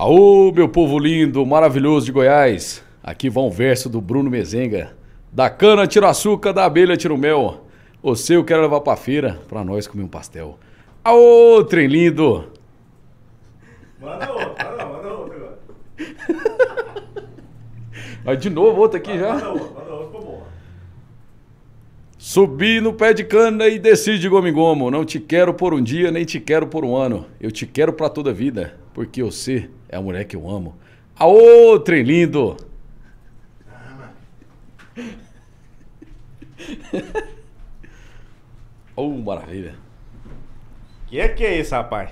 Aô, meu povo lindo, maravilhoso de Goiás. Aqui vai um verso do Bruno Mezenga. Da cana tira açúcar, da abelha tira o mel. Você eu quero levar pra feira, pra nós comer um pastel. Aô, trem lindo. Manda outro, manda outro agora. Mas de novo, outro aqui já. Manda outro. Subi no pé de cana e desci de gomo em gomo. Não te quero por um dia, nem te quero por um ano. Eu te quero para toda a vida, porque você é a mulher que eu amo. Aô, trem lindo! oh, maravilha. Que é que é isso, rapaz?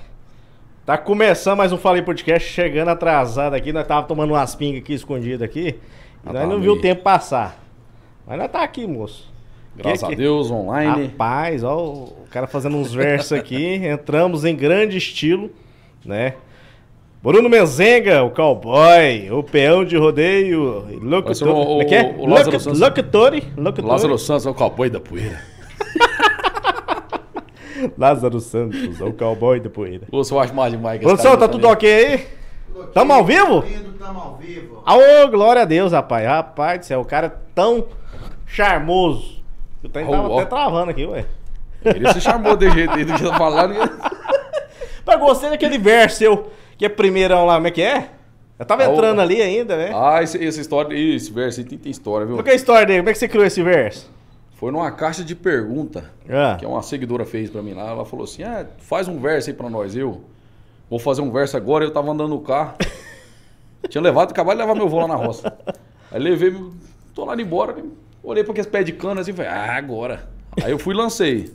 Tá começando mais um Falei Podcast, chegando atrasado aqui. Nós tava tomando umas pingas aqui, escondido aqui. nós não viu o tempo passar. Mas nós tá aqui, moço. Graças que, a Deus, online. Rapaz, ó, o cara fazendo uns versos aqui. Entramos em grande estilo, né? Bruno Mezenga, o cowboy, o peão de rodeio, locutor. O, o, é que é? o Lázaro Santos. Locutori, locutori. Lázaro Santos é o cowboy da poeira. Lázaro Santos, o cowboy da poeira. Ô, eu acho mais demais. Produção, tá, tá tudo ok aí? Tamo ao vivo? Tamo ao vivo. Aô, glória a Deus, rapaz. Rapaz do céu, o cara é tão charmoso o trem tava oh, até oh. travando aqui, ué. Ele se chamou de jeito aí do que eu falando. Mas gostei daquele verso seu, que é primeirão lá, como é que é? Eu tava ah, entrando ali ainda, né? Ah, esse, essa história. Esse verso aí tem, tem história, viu? Qual é a história dele? Como é que você criou esse verso? Foi numa caixa de pergunta ah. que uma seguidora fez para mim lá. Ela falou assim: ah, faz um verso aí para nós. Eu vou fazer um verso agora. Eu tava andando no carro. Tinha levado, acabado de levar meu voo lá na roça. Aí levei, tô lá indo embora. Né? Olhei para aqueles pés de cana assim e falei, ah, agora. Aí eu fui e lancei.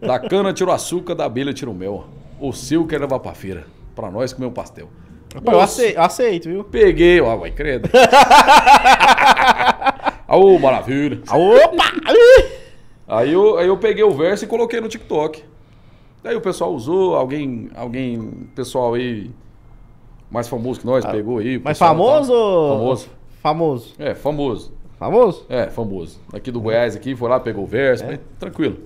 Da cana tiro açúcar, da abelha tiro mel. O seu quer levar para feira. Pra nós comer um pastel. Pô, eu aceito, aceito, viu? Peguei, ó, vai, credo. Aô, maravilha. Ah opa! aí, eu, aí eu peguei o verso e coloquei no TikTok. Daí o pessoal usou, alguém, alguém, pessoal aí mais famoso que nós ah, pegou aí. Mais famoso? Tá... Famoso. Famoso. É, famoso. Famoso? É, famoso. Aqui do Goiás, aqui, foi lá, pegou o verso, é. mas tranquilo.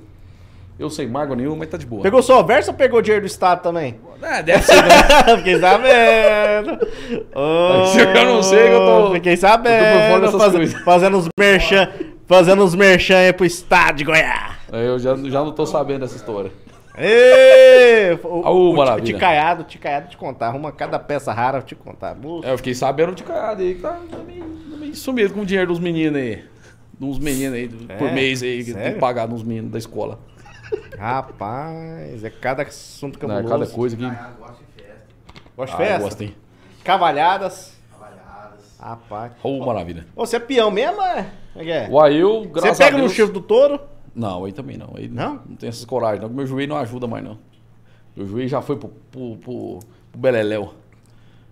Eu sem mágoa nenhuma, mas tá de boa. Pegou só o verso ou pegou o dinheiro do Estado também? É, deve ser, né? Fiquei sabendo. Oh, eu não sei, eu tô. Fiquei sabendo. Eu tô faz, fazendo os merchan, fazendo os merchan aí pro Estado de Goiás. É, eu já, já não tô sabendo dessa história. Ê, o, oh, o Ticaiado, Ticaiado te contar. Arruma cada peça rara te contar. É, eu fiquei sabendo de caiado aí que tá meio, meio sumido com o dinheiro dos meninos aí. Dos meninos aí, é, por mês aí, que tem que pagar nos meninos da escola. Rapaz, é cada assunto que eu Não, é cada coisa que. Gosta de festa? Ah, gosto, festa. Cavalhadas. Cavalhadas. Rapaz. Oh, maravilha. Você é peão mesmo, é? É, é? Uai, eu, graças Você pega no chifre do touro? Não, aí também não. Aí não? Não tenho essas coragem, não. Meu joelho não ajuda mais, não. Meu joelho já foi pro, pro, pro, pro Beleléu.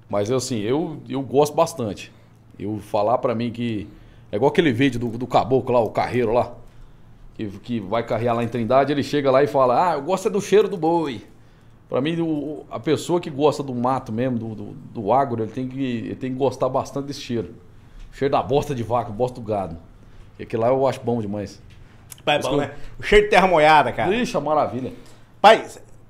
Mas eu, assim, eu, eu gosto bastante. Eu falar para mim que. É igual aquele vídeo do, do caboclo lá, o carreiro lá. Que, que vai carrear lá em Trindade, ele chega lá e fala: Ah, eu gosto é do cheiro do boi. Para mim, o, a pessoa que gosta do mato mesmo, do, do, do agro, ele tem, que, ele tem que gostar bastante desse cheiro. cheiro da bosta de vaca, bosta do gado. E aquilo lá eu acho bom demais. Pai, bom, né? Cheio de terra molhada, cara. Ixi, é maravilha. Pai,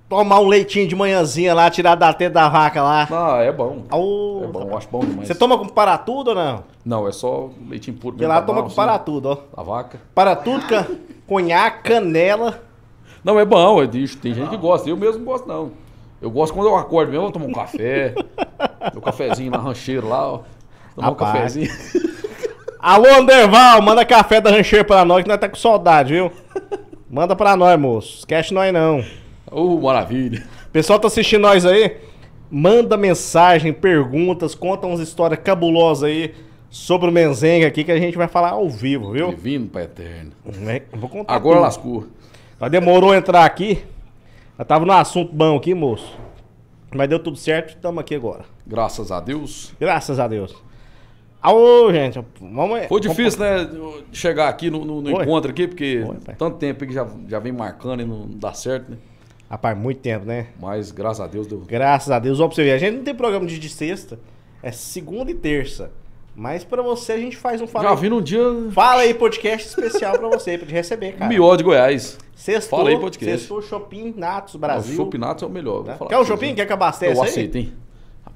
tomar um leitinho de manhãzinha lá, tirar da teta da vaca lá. Ah, é bom. Oh, é bom, tá... acho bom demais. Você toma com paratudo ou não? Não, é só leitinho puro. Porque lá toma com assim, paratudo, ó. A vaca. Paratudo, can... conhaque, canela. Não, é bom, é disso. Tem é gente bom. que gosta. Eu mesmo não gosto, não. Eu gosto quando eu acordo mesmo, eu tomo um café. meu cafezinho na rancheiro lá, ó. Tomar um cafezinho. Alô, Anderval, manda café da rancheira pra nós, que nós tá com saudade, viu? Manda pra nós, moço. Esquece nós não. Ô, maravilha. Pessoal tá assistindo nós aí? Manda mensagem, perguntas, conta umas histórias cabulosas aí sobre o Menzenga aqui que a gente vai falar ao vivo, viu? Divino pra eterno. Hum, é, vou contar. Agora tudo. lascou. Mas demorou entrar aqui. Eu tava no assunto bom aqui, moço. Mas deu tudo certo, estamos aqui agora. Graças a Deus. Graças a Deus. Aô, gente, vamos Foi difícil, né? Chegar aqui no, no, no encontro aqui, porque Foi, tanto tempo que já, já vem marcando e não dá certo, né? Rapaz, muito tempo, né? Mas graças a Deus deu. Graças a Deus, ó, pra você ver. A gente não tem programa de, de sexta, é segunda e terça. Mas pra você a gente faz um fala. Já vi num dia. Fala aí, podcast especial pra você, pra te receber, cara. Mió de Goiás. Sextou, fala aí, podcast. Sextou Shopping Natos Brasil. o Shopping Natos é o melhor. Tá? Quer o Shopping? Quer que abasteça? Eu aceito, aí? hein?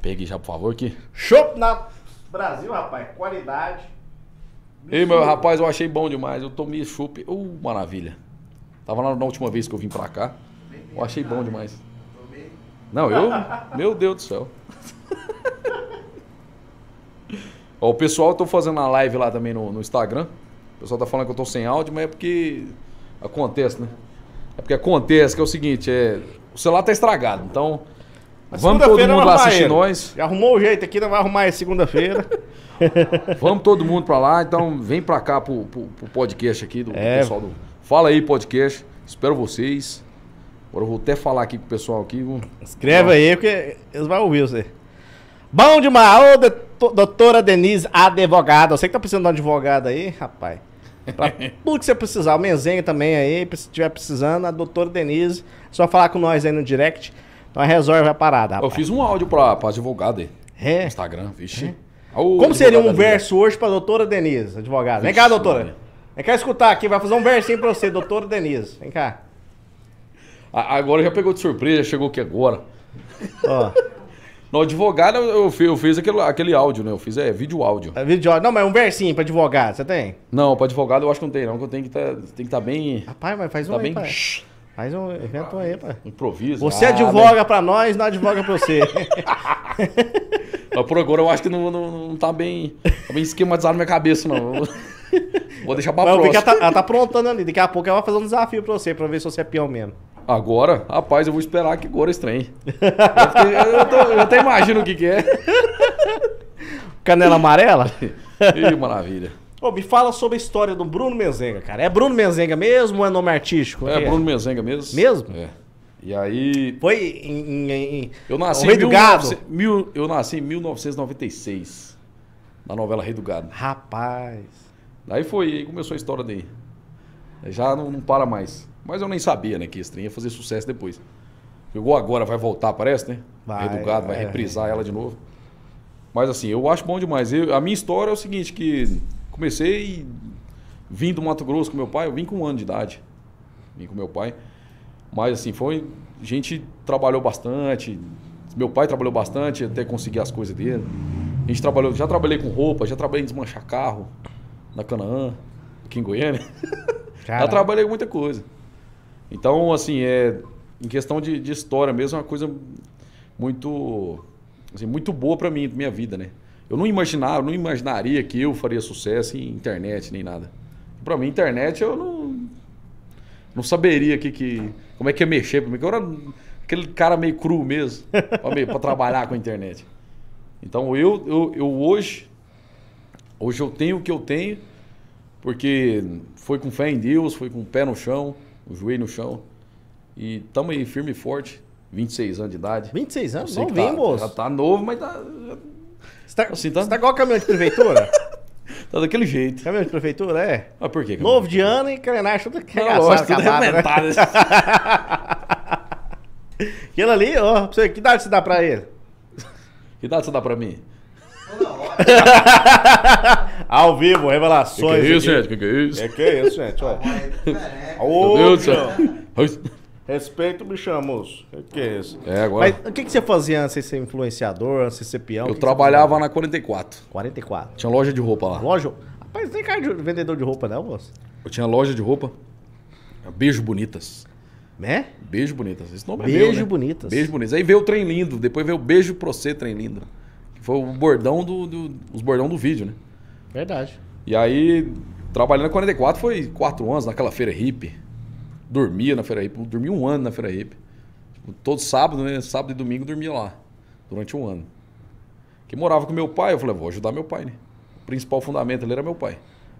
Pegue já, por favor, aqui. Shopping Natos. Brasil, rapaz, qualidade. Ei, meu rapaz, eu achei bom demais. Eu tomei chupe, Uh, maravilha. Tava lá na última vez que eu vim pra cá. Eu achei bom demais. Não, eu. Meu Deus do céu. Ó, o pessoal, eu tô fazendo uma live lá também no, no Instagram. O pessoal tá falando que eu tô sem áudio, mas é porque acontece, né? É porque acontece que é o seguinte, é, o celular tá estragado, então Vamos todo mundo lá assistir ele. nós. Já arrumou o jeito aqui, não vai arrumar é segunda-feira. Vamos todo mundo para lá, então vem para cá pro, pro, pro, podcast aqui do, é. do pessoal do. Fala aí, podcast. Espero vocês. Agora eu vou até falar aqui com o pessoal aqui. Escreve aí, porque eles vão ouvir você. Bom demais! Ô, doutora Denise, advogada. Você que tá precisando de um advogado aí, rapaz. Pra tudo que você precisar. O Menzenho também aí, se estiver precisando, a doutora Denise. só falar com nós aí no direct. Então resolve a parada. Rapaz. Eu fiz um áudio pra, a advogada aí. É. Instagram, vixe. É. Como seria um verso hoje pra doutora Denise, advogada? Vem cá, doutora. Quer Vem cá escutar aqui, vai fazer um versinho pra você, doutora Denise. Vem cá. Agora já pegou de surpresa, chegou aqui agora. Ó. No advogado eu fiz, eu fiz aquele, aquele áudio, né? Eu fiz é vídeo áudio. É vídeo áudio. Não, mas é um versinho pra advogado, você tem? Não, pra advogado eu acho que não tem, não. Que eu tenho que tá, tem que estar tá bem. Rapaz, mas faz tá um bem... aí, Faz um evento aí, pá. Improvisa. Você ah, advoga mas... Né? para nós, nós advoga para você. mas por agora eu acho que não, não, não tá bem, tá bem esquematizado na minha cabeça, não. Vou deixar pra mas próxima. Ela tá, ela tá aprontando ali. Daqui a pouco ela vai fazer um desafio pra você, pra ver se você é peão mesmo. Agora? Rapaz, eu vou esperar que agora estranhe. eu, tô, eu até imagino o que, que é. Canela amarela? Ih, maravilha me fala sobre a história do Bruno Menzenga, cara. É Bruno Menzenga mesmo ou é nome artístico? É, é. Bruno Menzenga mesmo. Mesmo? É. E aí. Foi em. em, em... Eu nasci o Rei do Gado. Mil, eu nasci em 1996, na novela Rei do Gado. Rapaz. Daí foi, aí começou a história dele. Já não, não para mais. Mas eu nem sabia, né, que estranha ia fazer sucesso depois. Chegou agora, vai voltar, parece, né? Vai. Rei do Gado, vai é. reprisar ela de novo. Mas assim, eu acho bom demais. Eu, a minha história é o seguinte, que comecei vindo do Mato Grosso com meu pai, eu vim com um ano de idade. Vim com meu pai. Mas assim, foi. A gente trabalhou bastante. Meu pai trabalhou bastante até conseguir as coisas dele. A gente trabalhou, já trabalhei com roupa, já trabalhei em desmanchar carro na Canaã, aqui em Goiânia. Caraca. já trabalhei muita coisa. Então, assim, é, em questão de, de história mesmo, é uma coisa muito, assim, muito boa para mim, pra minha vida, né? Eu não imaginava, não imaginaria que eu faria sucesso em internet nem nada. Para mim, internet eu não não saberia que, que como é que é mexer para mim. Eu era aquele cara meio cru mesmo para trabalhar com a internet. Então eu, eu, eu hoje hoje eu tenho o que eu tenho porque foi com fé em Deus, foi com o pé no chão, o joelho no chão e estamos aí firme e forte. 26 anos de idade. 26 anos? Não vem, Tá, já tá novo, mas tá, tá, assim, tá... Você tá igual caminhão de prefeitura? tá daquele jeito. Caminhão de prefeitura, é? Mas por quê? Novo de ano e carenagem tudo que é lógico, tudo né? arrebentado. Né? Aquilo ali, ó, pra que idade você dá pra ele? Que idade você dá pra mim? Ao vivo, revelações. Que que é isso, gente? Que que é isso? É que é isso, gente? Olha. É meu Deus do céu. Respeito me bichão, moço. O que, é isso? É, agora. Mas o que, que você fazia antes de ser influenciador, antes de ser peão? Eu trabalhava na 44. 44. Tinha loja de roupa lá. Loja? Rapaz, nem cara de vendedor de roupa, não, moço. Eu tinha loja de roupa. Beijo Bonitas. Né? Beijo Bonitas. Esse nome beijo é meu, né? Bonitas. Beijo Bonitas. Aí veio o Trem Lindo, depois veio o Beijo Pro C, Trem Lindo. Que foi o bordão do, do, os bordão do vídeo, né? Verdade. E aí, trabalhando na 44 foi quatro anos naquela feira hippie dormia na Feira Hippie, dormi um ano na Feira Hippie. Tipo, todo sábado, né? Sábado e domingo dormia lá, durante um ano. Que morava com meu pai, eu falei, ah, vou ajudar meu pai, né? O principal fundamento ali era meu pai.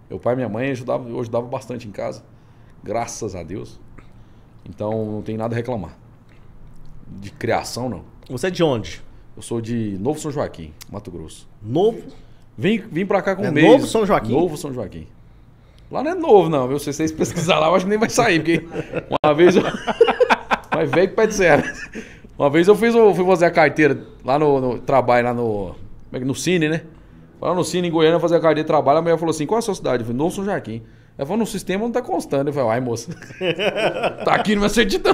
Meu pai e minha mãe ajudavam, eu ajudava bastante em casa, graças a Deus. Então não tem nada a reclamar. De criação, não. Você é de onde? Eu sou de Novo São Joaquim, Mato Grosso. Novo? Vim, vim pra cá com é um mês. Novo São Joaquim? Novo São Joaquim. Lá não é novo, não, viu? Se vocês pesquisar lá, eu acho que nem vai sair, porque uma vez eu. Mas velho que de zero. Uma vez eu fiz, eu fui fazer a carteira lá no, no trabalho, lá no. É no Cine, né? Lá no Cine, em Goiânia, fazer a carteira de trabalho, a mulher falou assim: qual é a sua cidade? Eu falei, Novo São Joaquim. Ela falou, no sistema não tá constando. Eu falei, ai, moça. tá aqui no meu certidão.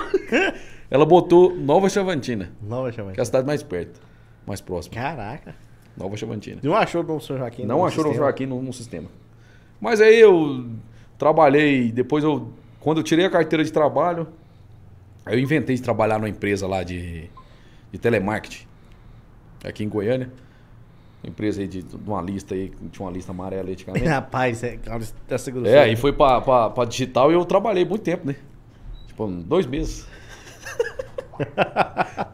Ela botou Nova Chavantina. Nova Chavantina. Que é a cidade mais perto, mais próxima. Caraca. Nova Chavantina. Não achou o Novo São Joaquim? Não achou o Novo Joaquim no, no sistema. Mas aí eu trabalhei, depois eu. Quando eu tirei a carteira de trabalho, eu inventei de trabalhar numa empresa lá de, de telemarketing, aqui em Goiânia empresa aí de, de, uma lista aí, tinha uma lista amarela aí Rapaz, é, tá seguro. É, assim. aí foi pra, pra, pra, digital e eu trabalhei muito tempo, né? Tipo, dois meses.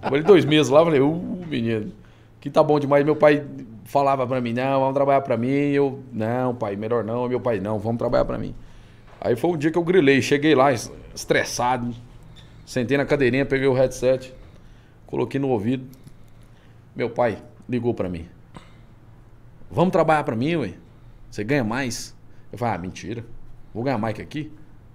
trabalhei dois meses lá, falei, uh, menino, que tá bom demais. Meu pai falava para mim, não, vamos trabalhar para mim. Eu, não, pai, melhor não. Meu pai, não, vamos trabalhar para mim. Aí foi um dia que eu grilei, cheguei lá estressado, sentei na cadeirinha, peguei o headset, coloquei no ouvido. Meu pai ligou para mim. Vamos trabalhar para mim, ué. Você ganha mais. Eu falei, ah, mentira. Vou ganhar mais que aqui.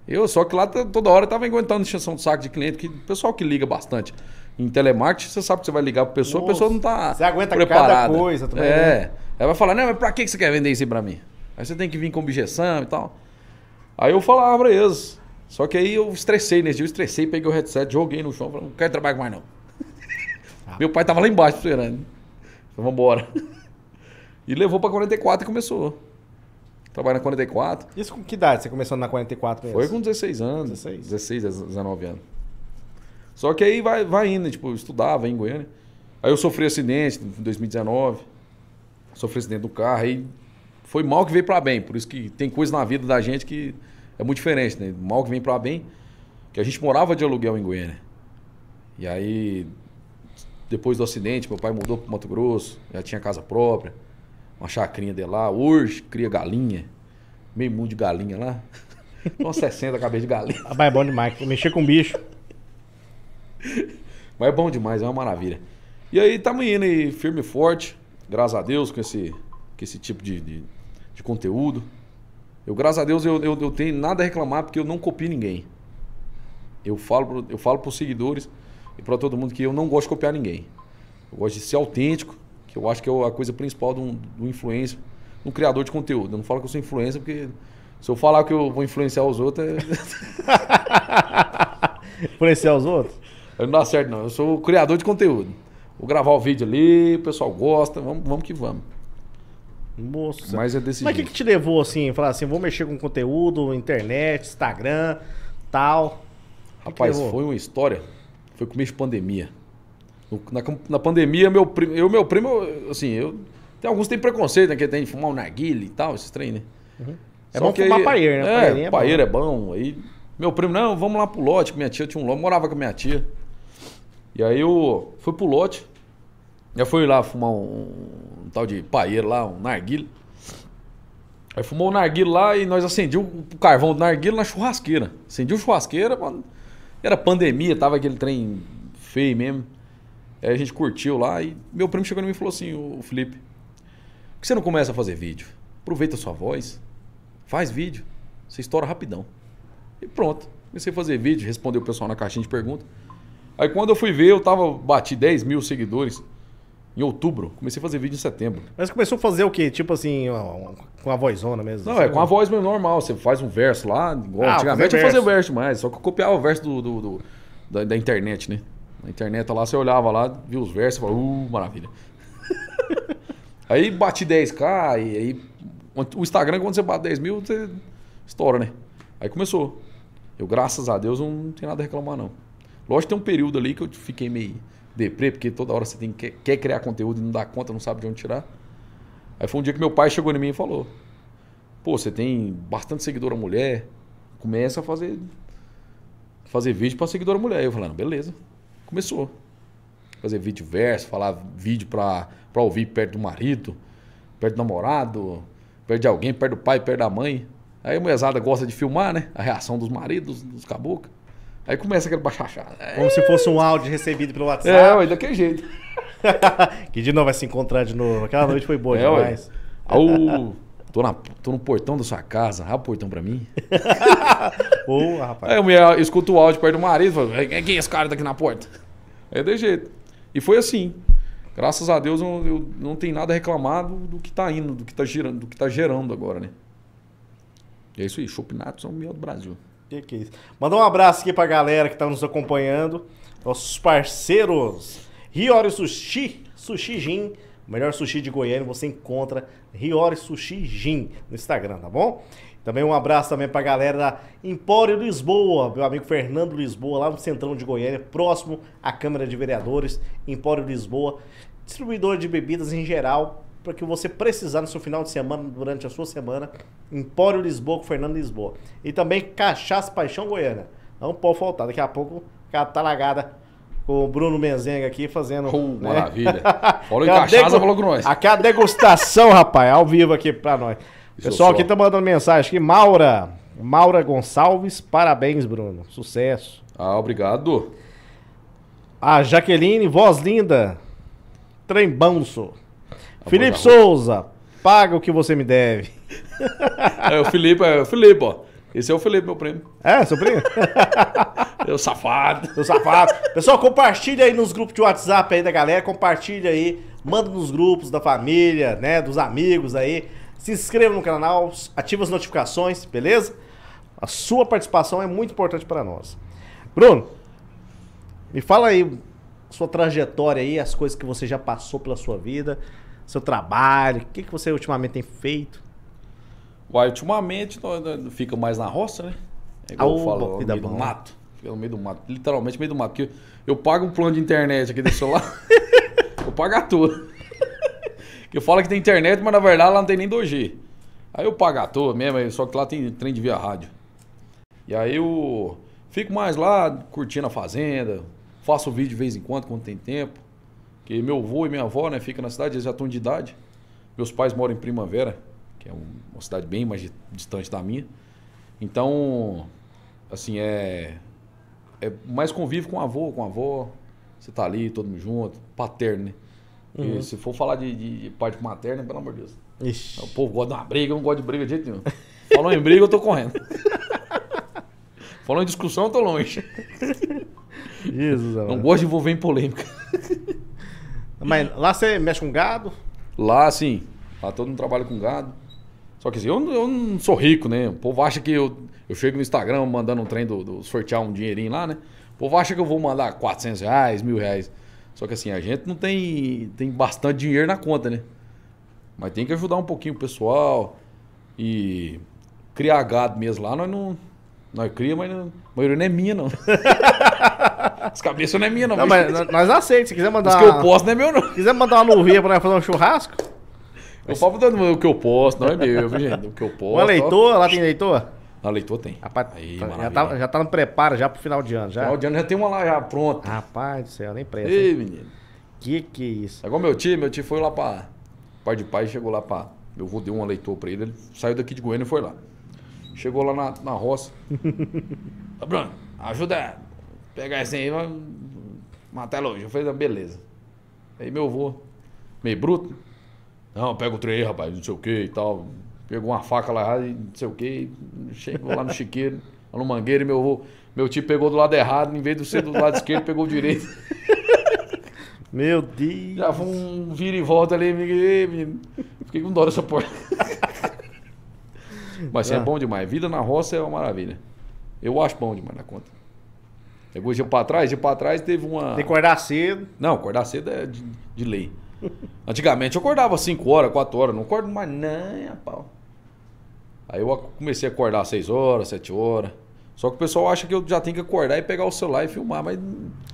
Eu, só que lá toda hora eu tava aguentando extensão de saco de cliente, que pessoal que liga bastante. Em telemarketing, você sabe que você vai ligar para pessoa, a pessoa não está Você aguenta preparada. cada coisa também. É. Né? Ela vai falar, não, mas para que você quer vender isso para mim? Aí você tem que vir com objeção e tal. Aí eu falava para eles. Só que aí eu estressei nesse dia, eu estressei, peguei o headset, joguei no chão, falei, não quero trabalhar mais não. Ah. Meu pai estava lá embaixo esperando. Falei, vambora. e levou para 44 e começou. Trabalho na 44. Isso com que idade você começou na 44 mesmo? Foi com 16 anos. 16. 16, 19 anos. Só que aí vai, vai indo, tipo, eu estudava em Goiânia. Aí eu sofri acidente em 2019. Sofri acidente do carro, aí foi mal que veio para bem. Por isso que tem coisa na vida da gente que é muito diferente, né? Mal que vem para bem, que a gente morava de aluguel em Goiânia. E aí, depois do acidente, meu pai mudou para Mato Grosso, já tinha casa própria, uma chacrinha de lá. Hoje cria galinha, meio mundo de galinha lá. Com 60 cabeças de galinha. Ah, é bom demais, mexer com bicho. Mas é bom demais, é uma maravilha. E aí estamos indo aí firme e forte, graças a Deus, com esse, com esse tipo de, de, de conteúdo. Eu, graças a Deus, eu, eu, eu, tenho nada a reclamar porque eu não copio ninguém. Eu falo, eu falo para os seguidores e para todo mundo que eu não gosto de copiar ninguém. Eu gosto de ser autêntico, que eu acho que é a coisa principal do, influencer, do criador de conteúdo. Eu não falo que eu sou influencer porque se eu falar que eu vou influenciar os outros. É... influenciar os outros? Eu não dá certo, não. Eu sou criador de conteúdo. Vou gravar o vídeo ali, o pessoal gosta, vamos, vamos que vamos. moço Mas é desse Mas o que, que te levou assim, falar assim, vou mexer com conteúdo, internet, Instagram, tal? Rapaz, que foi uma história. Foi começo de pandemia. Na, na pandemia, meu primo, eu meu primo, assim, eu tem alguns tem preconceito, né, que tem de fumar um narguile e tal, esses trem, né? Uhum. É bom que fumar paeiro, né? É, paeiro é, bom. é bom. Aí meu primo, não, vamos lá pro lote, que minha tia tinha um lote, morava com a minha tia. E aí eu fui pro lote. Já fui lá fumar um, um tal de paeiro lá, um narguilho. Aí fumou o um narguilho lá e nós acendimos o carvão do narguilho na churrasqueira. Acendiu churrasqueira, era pandemia, tava aquele trem feio mesmo. Aí a gente curtiu lá e meu primo chegou em mim e falou assim, o Felipe, por que você não começa a fazer vídeo? Aproveita a sua voz, faz vídeo, você estoura rapidão. E pronto, comecei a fazer vídeo, respondeu o pessoal na caixinha de perguntas. Aí quando eu fui ver, eu tava, bati 10 mil seguidores em outubro. Comecei a fazer vídeo em setembro. Mas começou a fazer o quê? Tipo assim, com a vozona mesmo? Não, assim, é com a voz mesmo normal. Você faz um verso lá. Igual, ah, antigamente fazer eu fazia verso mais, só que eu copiava o verso do, do, do da, da, internet, né? Na internet lá, você olhava lá, viu os versos e falava, uh, maravilha. aí bati 10k, e aí. O Instagram, quando você bate 10 mil, você estoura, né? Aí começou. Eu, graças a Deus, não tenho nada a reclamar, não. Lógico tem um período ali que eu fiquei meio deprê, porque toda hora você tem, quer, quer criar conteúdo e não dá conta, não sabe de onde tirar. Aí foi um dia que meu pai chegou em mim e falou: Pô, você tem bastante seguidora mulher, começa a fazer fazer vídeo para seguidora mulher. Eu falando, ah, beleza. Começou. Fazer vídeo verso, falar vídeo para ouvir perto do marido, perto do namorado, perto de alguém, perto do pai, perto da mãe. Aí a mulherzada gosta de filmar, né? A reação dos maridos, dos caboclos. Aí começa aquele baixachá. Como se fosse um áudio recebido pelo WhatsApp. É, ué, daquele jeito. que de novo vai se encontrar de novo. Aquela noite foi boa é, demais. tô, na, tô no portão da sua casa, abre o portão pra mim. Boa, rapaz. Aí escuto o áudio perto do marido e quem é esse cara daqui na porta? É de jeito. E foi assim. Graças a Deus eu, eu não tenho nada reclamado do que tá indo, do que tá girando, do que tá gerando agora, né? E é isso aí, Chopinato são o melhor do Brasil que, que é isso? Mandar um abraço aqui pra galera que tá nos acompanhando. Nossos parceiros. Riori Sushi, Sushi Gin. O melhor sushi de Goiânia você encontra Riori Sushi Gin no Instagram, tá bom? Também um abraço também pra galera da Empório Lisboa, meu amigo Fernando Lisboa, lá no centrão de Goiânia, próximo à Câmara de Vereadores, Empório Lisboa, distribuidor de bebidas em geral, para que você precisar no seu final de semana, durante a sua semana, Empório Lisboa com Fernando Lisboa. E também Cachaça Paixão Goiana. Não pode faltar. Daqui a pouco, catalagada tá com o Bruno Menzenga aqui fazendo. Oh, né? Maravilha. Falou em cachaça, falou com nós. Aqui é a degustação, rapaz, ao vivo aqui para nós. Isso Pessoal, aqui tá mandando mensagem aqui. Maura, Maura Gonçalves, parabéns, Bruno. Sucesso. Ah, obrigado. A Jaqueline, voz linda. Trembão, Tá Felipe tá Souza, paga o que você me deve. É o Felipe, é o Felipe, ó. Esse é o Felipe, meu primo. É, seu primo? Meu safado. Meu safado. Pessoal, compartilha aí nos grupos de WhatsApp aí da galera, compartilha aí, manda nos grupos da família, né, dos amigos aí. Se inscreva no canal, ativa as notificações, beleza? A sua participação é muito importante para nós. Bruno, me fala aí sua trajetória aí, as coisas que você já passou pela sua vida, seu trabalho? O que, que você ultimamente tem feito? Uai, ultimamente fica mais na roça, né? É igual Oba, eu falo, no meio bom. do mato. Fica no meio do mato, literalmente no meio do mato. Porque eu, pago um plano de internet aqui do celular, eu pago a toa. Eu falo que tem internet, mas na verdade lá não tem nem 2G. Aí eu pago à toa mesmo, só que lá tem trem de via rádio. E aí eu fico mais lá curtindo a fazenda, faço vídeo de vez em quando, quando tem tempo. Porque meu avô e minha avó né, ficam na cidade, eles já estão de idade. Meus pais moram em Primavera, que é uma cidade bem mais distante da minha. Então, assim, é, é mais convívio com o avô, com a avó. Você tá ali, todo mundo junto, paterno, né? Uhum. se for falar de, de, parte materna, pelo amor de Deus. Ixi. O povo gosta de uma briga, eu não gosto de briga de jeito nenhum. Falou em briga, eu tô correndo. Falou em discussão, eu tô longe. Jesus, não gosto de envolver em polêmica. Mas é. lá você mexe com gado? Lá, sim. Lá todo mundo trabalha com gado. Só que assim, eu, eu não sou rico, né? O povo acha que eu, eu chego no Instagram mandando um trem do, do sortear um dinheirinho lá, né? O povo acha que eu vou mandar 400 reais, mil reais. Só que assim, a gente não tem, tem bastante dinheiro na conta, né? Mas tem que ajudar um pouquinho o pessoal. E criar gado mesmo lá, nós não. Nós cria, mas não, a maioria não é minha, não. As cabeças não é minha, não. não mas nós aceitamos. Se quiser mandar. o que eu posso não é meu, não. Se quiser mandar uma nuvia pra nós fazer um churrasco. Eu mas... Tá dando o que eu posso, não é meu, viu, gente? O que eu posso. Uma leitor, ó. lá tem leitor? A ah, leitor tem. Rapaz, Aí, já, tá, tá, já tá no preparo já pro final de ano. Já. Final de ano já tem uma lá já pronta. Rapaz do céu, nem presta. Ei, menino. Que que é isso? É Agora meu tio, meu tio foi lá pra. Pai de pai chegou lá pra. Eu vou deu uma leitor pra ele, ele saiu daqui de Goiânia e foi lá. Chegou lá na, na roça. Tá, Bruno, ajuda pegar esse aí, vai matar longe. Eu falei, beleza. Aí meu avô, meio bruto, não, pega o trem aí, rapaz, não sei o que e tal. Pegou uma faca lá e não sei o que, chegou lá no chiqueiro, lá no mangueiro, e meu avô, meu tio pegou do lado errado, em vez de ser do lado esquerdo, pegou o direito. Meu Deus! Já foi um vira e volta ali, menino. Fiquei com dó dessa porra. Mas é ah. é bom demais. Vida na roça é uma maravilha. Eu acho bom demais na conta. Pegou é dia para trás, dia para trás teve uma. tem que acordar cedo. Não, acordar cedo é de, de lei. Antigamente eu acordava 5 horas, 4 horas, não acordo mais nem a pau. Aí eu comecei a acordar 6 horas, 7 horas. Só que o pessoal acha que eu já tenho que acordar e pegar o celular e filmar, mas.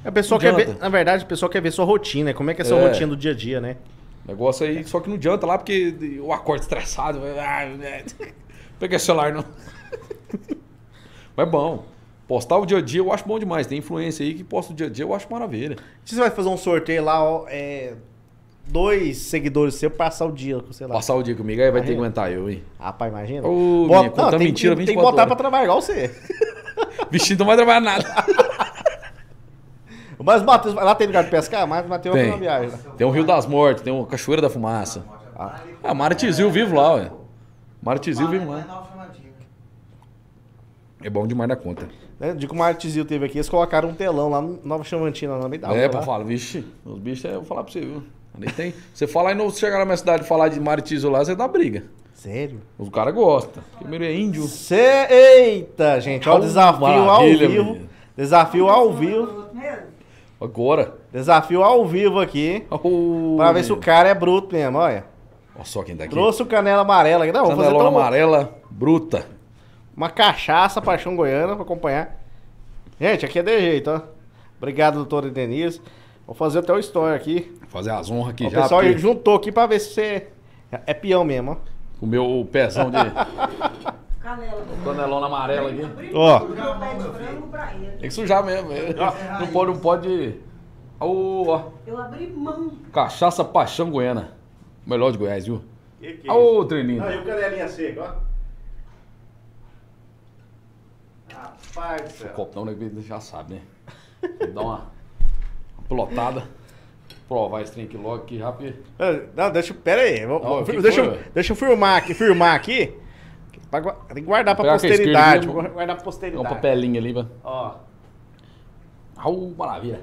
A pessoa quer ver, na verdade, o pessoal quer ver sua rotina, como é que é a sua é. rotina do dia a dia, né? Negócio aí, só que não adianta lá porque eu acordo estressado. Ah, né, peguei o celular não. mas é bom. Postar o dia a dia eu acho bom demais. Tem influência aí que posta o dia a dia, eu acho maravilha. Você vai fazer um sorteio lá, ó, é, dois seguidores seu passar o dia, você lá. Passar o dia comigo, aí vai ter que aguentar eu, hein? Rapaz, imagina. Ô, Bota, minha, não, tem, mentira, tem, tem que botar horas. pra trabalhar igual você. Bichinho não vai trabalhar nada. Mas, Matheus, lá tem lugar de pescar? Mas, Matheus, tem. viagem. Tem o Rio das Mortes, tem o Cachoeira da Fumaça. Ah, ah Maratizil vivo lá, ué. Maratizil vivo lá. Né? É bom demais na conta. Né? como o Martizil teve aqui, eles colocaram um telão lá no Nova Chamantina, na meio É, eu né? falo, vixe, os bichos, eu vou falar pra você, viu? Ali tem. Você falar e não chegar na minha cidade e falar de Martizil lá, você dá briga. Sério? Os caras gostam. Primeiro é índio. Cê... Eita, gente, olha o desafio ao vivo. Desafio ao vivo. Agora. Desafio ao vivo aqui. Oh, pra ver meu. se o cara é bruto mesmo, olha. Olha só quem tá aqui. Trouxe o canela amarela. Não, canela amarela, bruta. Uma cachaça Paixão Goiana pra acompanhar. Gente, aqui é de jeito, ó. Obrigado, doutor Denise. Vou fazer até o story aqui. Vou fazer as honras aqui o já. O pessoal porque... juntou aqui pra ver se você é peão mesmo, ó. O meu pezão de. Canela. Canelona amarela aqui. Ó. Tem que sujar mesmo. É. Não pode, não pode. Eu abri mão. Cachaça Paixão Goiana. Melhor de Goiás, viu? Que que Aô, é Aí o canelinha seca, ó. Rapaz, o copão né, já sabe, né? Vou dar uma, uma plotada. Provar esse trem aqui logo aqui rápido. Não, deixa, pera aí. não, deixa, deixa, eu, deixa eu firmar aqui, filmar aqui. Pra, tem que guardar pra posteridade. Vou guardar pra posteridade. um papelinho ali, mano. Ó. Au, maravilha.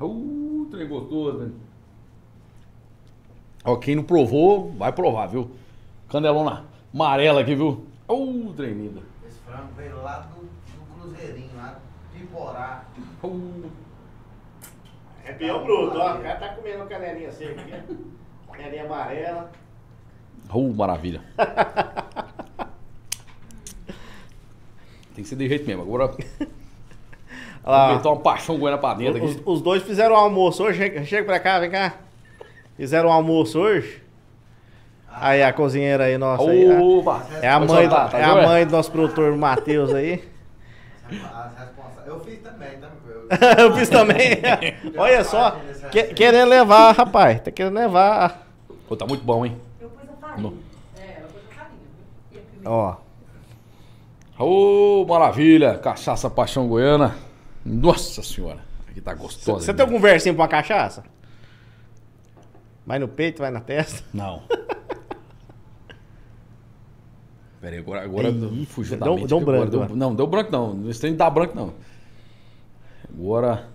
Uh, trem gostoso, velho. Ó, quem não provou, vai provar, viu? Candelona, amarela aqui, viu? Ô, oh, tremida. Esse frango veio lá do, do Cruzeirinho, lá de Borá. Oh. É peão bruto, ó. O cara tá comendo canelinha seca aqui. canelinha amarela. ou maravilha. Tem que ser de jeito mesmo. Agora. Lá. Vou uma paixão goiando pra dentro os, aqui. Os, dois fizeram um almoço hoje. Chega pra cá, vem cá. Fizeram um almoço hoje. Aí a cozinheira aí, nossa. Aí, é a mãe, tá é a mãe do nosso produtor Matheus aí. Eu fiz também, tá? Eu fiz também. Olha só, que, querendo levar, rapaz. Tá querendo levar. Pô, tá muito bom, hein? Eu pus a farinha. É, eu pus a farinha. Ó. Ô, oh, maravilha! Cachaça Paixão Goiana. Nossa senhora, aqui tá gostosa. Você tem um versinho pra uma cachaça? Vai no peito, vai na testa? Não. peraí, agora, agora fugiu deu, da mente. Deu um branco. deu, né? não, deu branco não. Não tem dar branco não. Agora.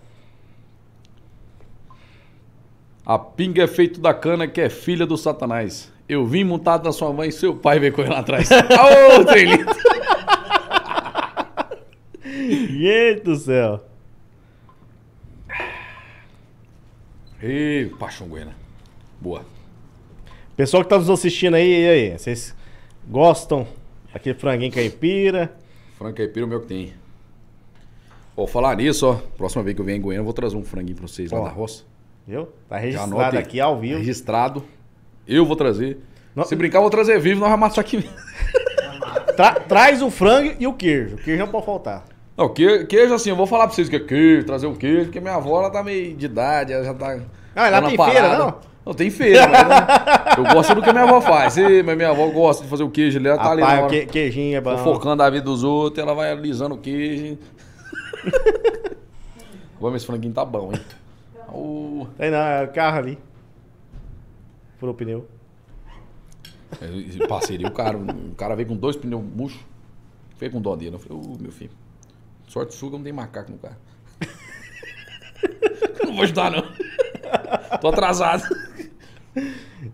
A pinga é feito da cana que é filha do Satanás. Eu vim montado na sua mãe e seu pai veio correndo atrás. Ô, trelito! Gente do céu! E guena Boa. Pessoal que tá nos assistindo aí, e aí? Vocês gostam Aquele é franguinho caipira. Frango caipira é o meu que tem. Vou falar nisso, ó. Próxima vez que eu venho em Goiânia, eu vou trazer um franguinho pra vocês ó, lá da roça. Viu? Tá registrado aqui ao vivo. Tá registrado. Eu vou trazer. Não... Se brincar, eu vou trazer vivo, nós vamos matar aqui mesmo. Tra traz o frango e o queijo. O queijo não pode faltar. Não, que queijo assim, eu vou falar pra vocês que é queijo, trazer o queijo, porque minha avó ela tá meio de idade, ela já tá. Ah, ela tem parada. feira, não? Não, tem feira, eu, gosto do que minha avó faz. E, mas minha avó gosta de fazer o queijo ela tá ali. Na hora, que, queijinho é bom. Focando a vida dos outros, ela vai alisando o queijo. Agora esse franguinho tá bom, hein? O... Tem não, é o carro ali. Furou o pneu. É, parceria, o cara, o cara veio com dois pneus murchos. Fiquei com dó dele. Eu falei, ô meu filho, sorte sua não tem macaco no carro. não vou ajudar, não. Tô atrasado.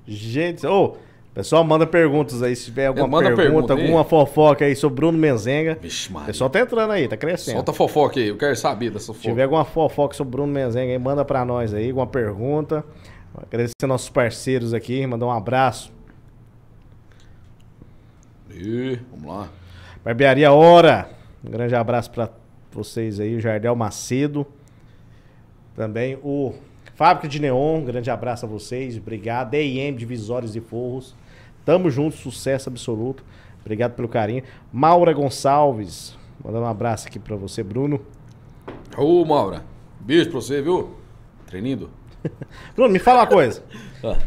Gente, ô, oh, pessoal, manda perguntas aí. Se tiver alguma pergunta, pergunta alguma fofoca aí sobre Bruno Menzenga. Vixe, O pessoal tá entrando aí, tá crescendo. Solta fofoca aí, eu quero saber dessa fofoca. Se tiver alguma fofoca sobre Bruno Menzenga aí, manda pra nós aí, alguma pergunta. Agradecer nossos parceiros aqui, mandar um abraço. E, vamos lá. Barbearia Hora. Um grande abraço para vocês aí, o Jardel Macedo. Também o Fábrica de Neon, grande abraço a vocês, obrigado. EIM, Divisórios e Forros, tamo junto, sucesso absoluto. Obrigado pelo carinho. Maura Gonçalves, mandando um abraço aqui pra você, Bruno. Ô, Maura, beijo pra você, viu? Treinando. Bruno, me fala uma coisa. Ah.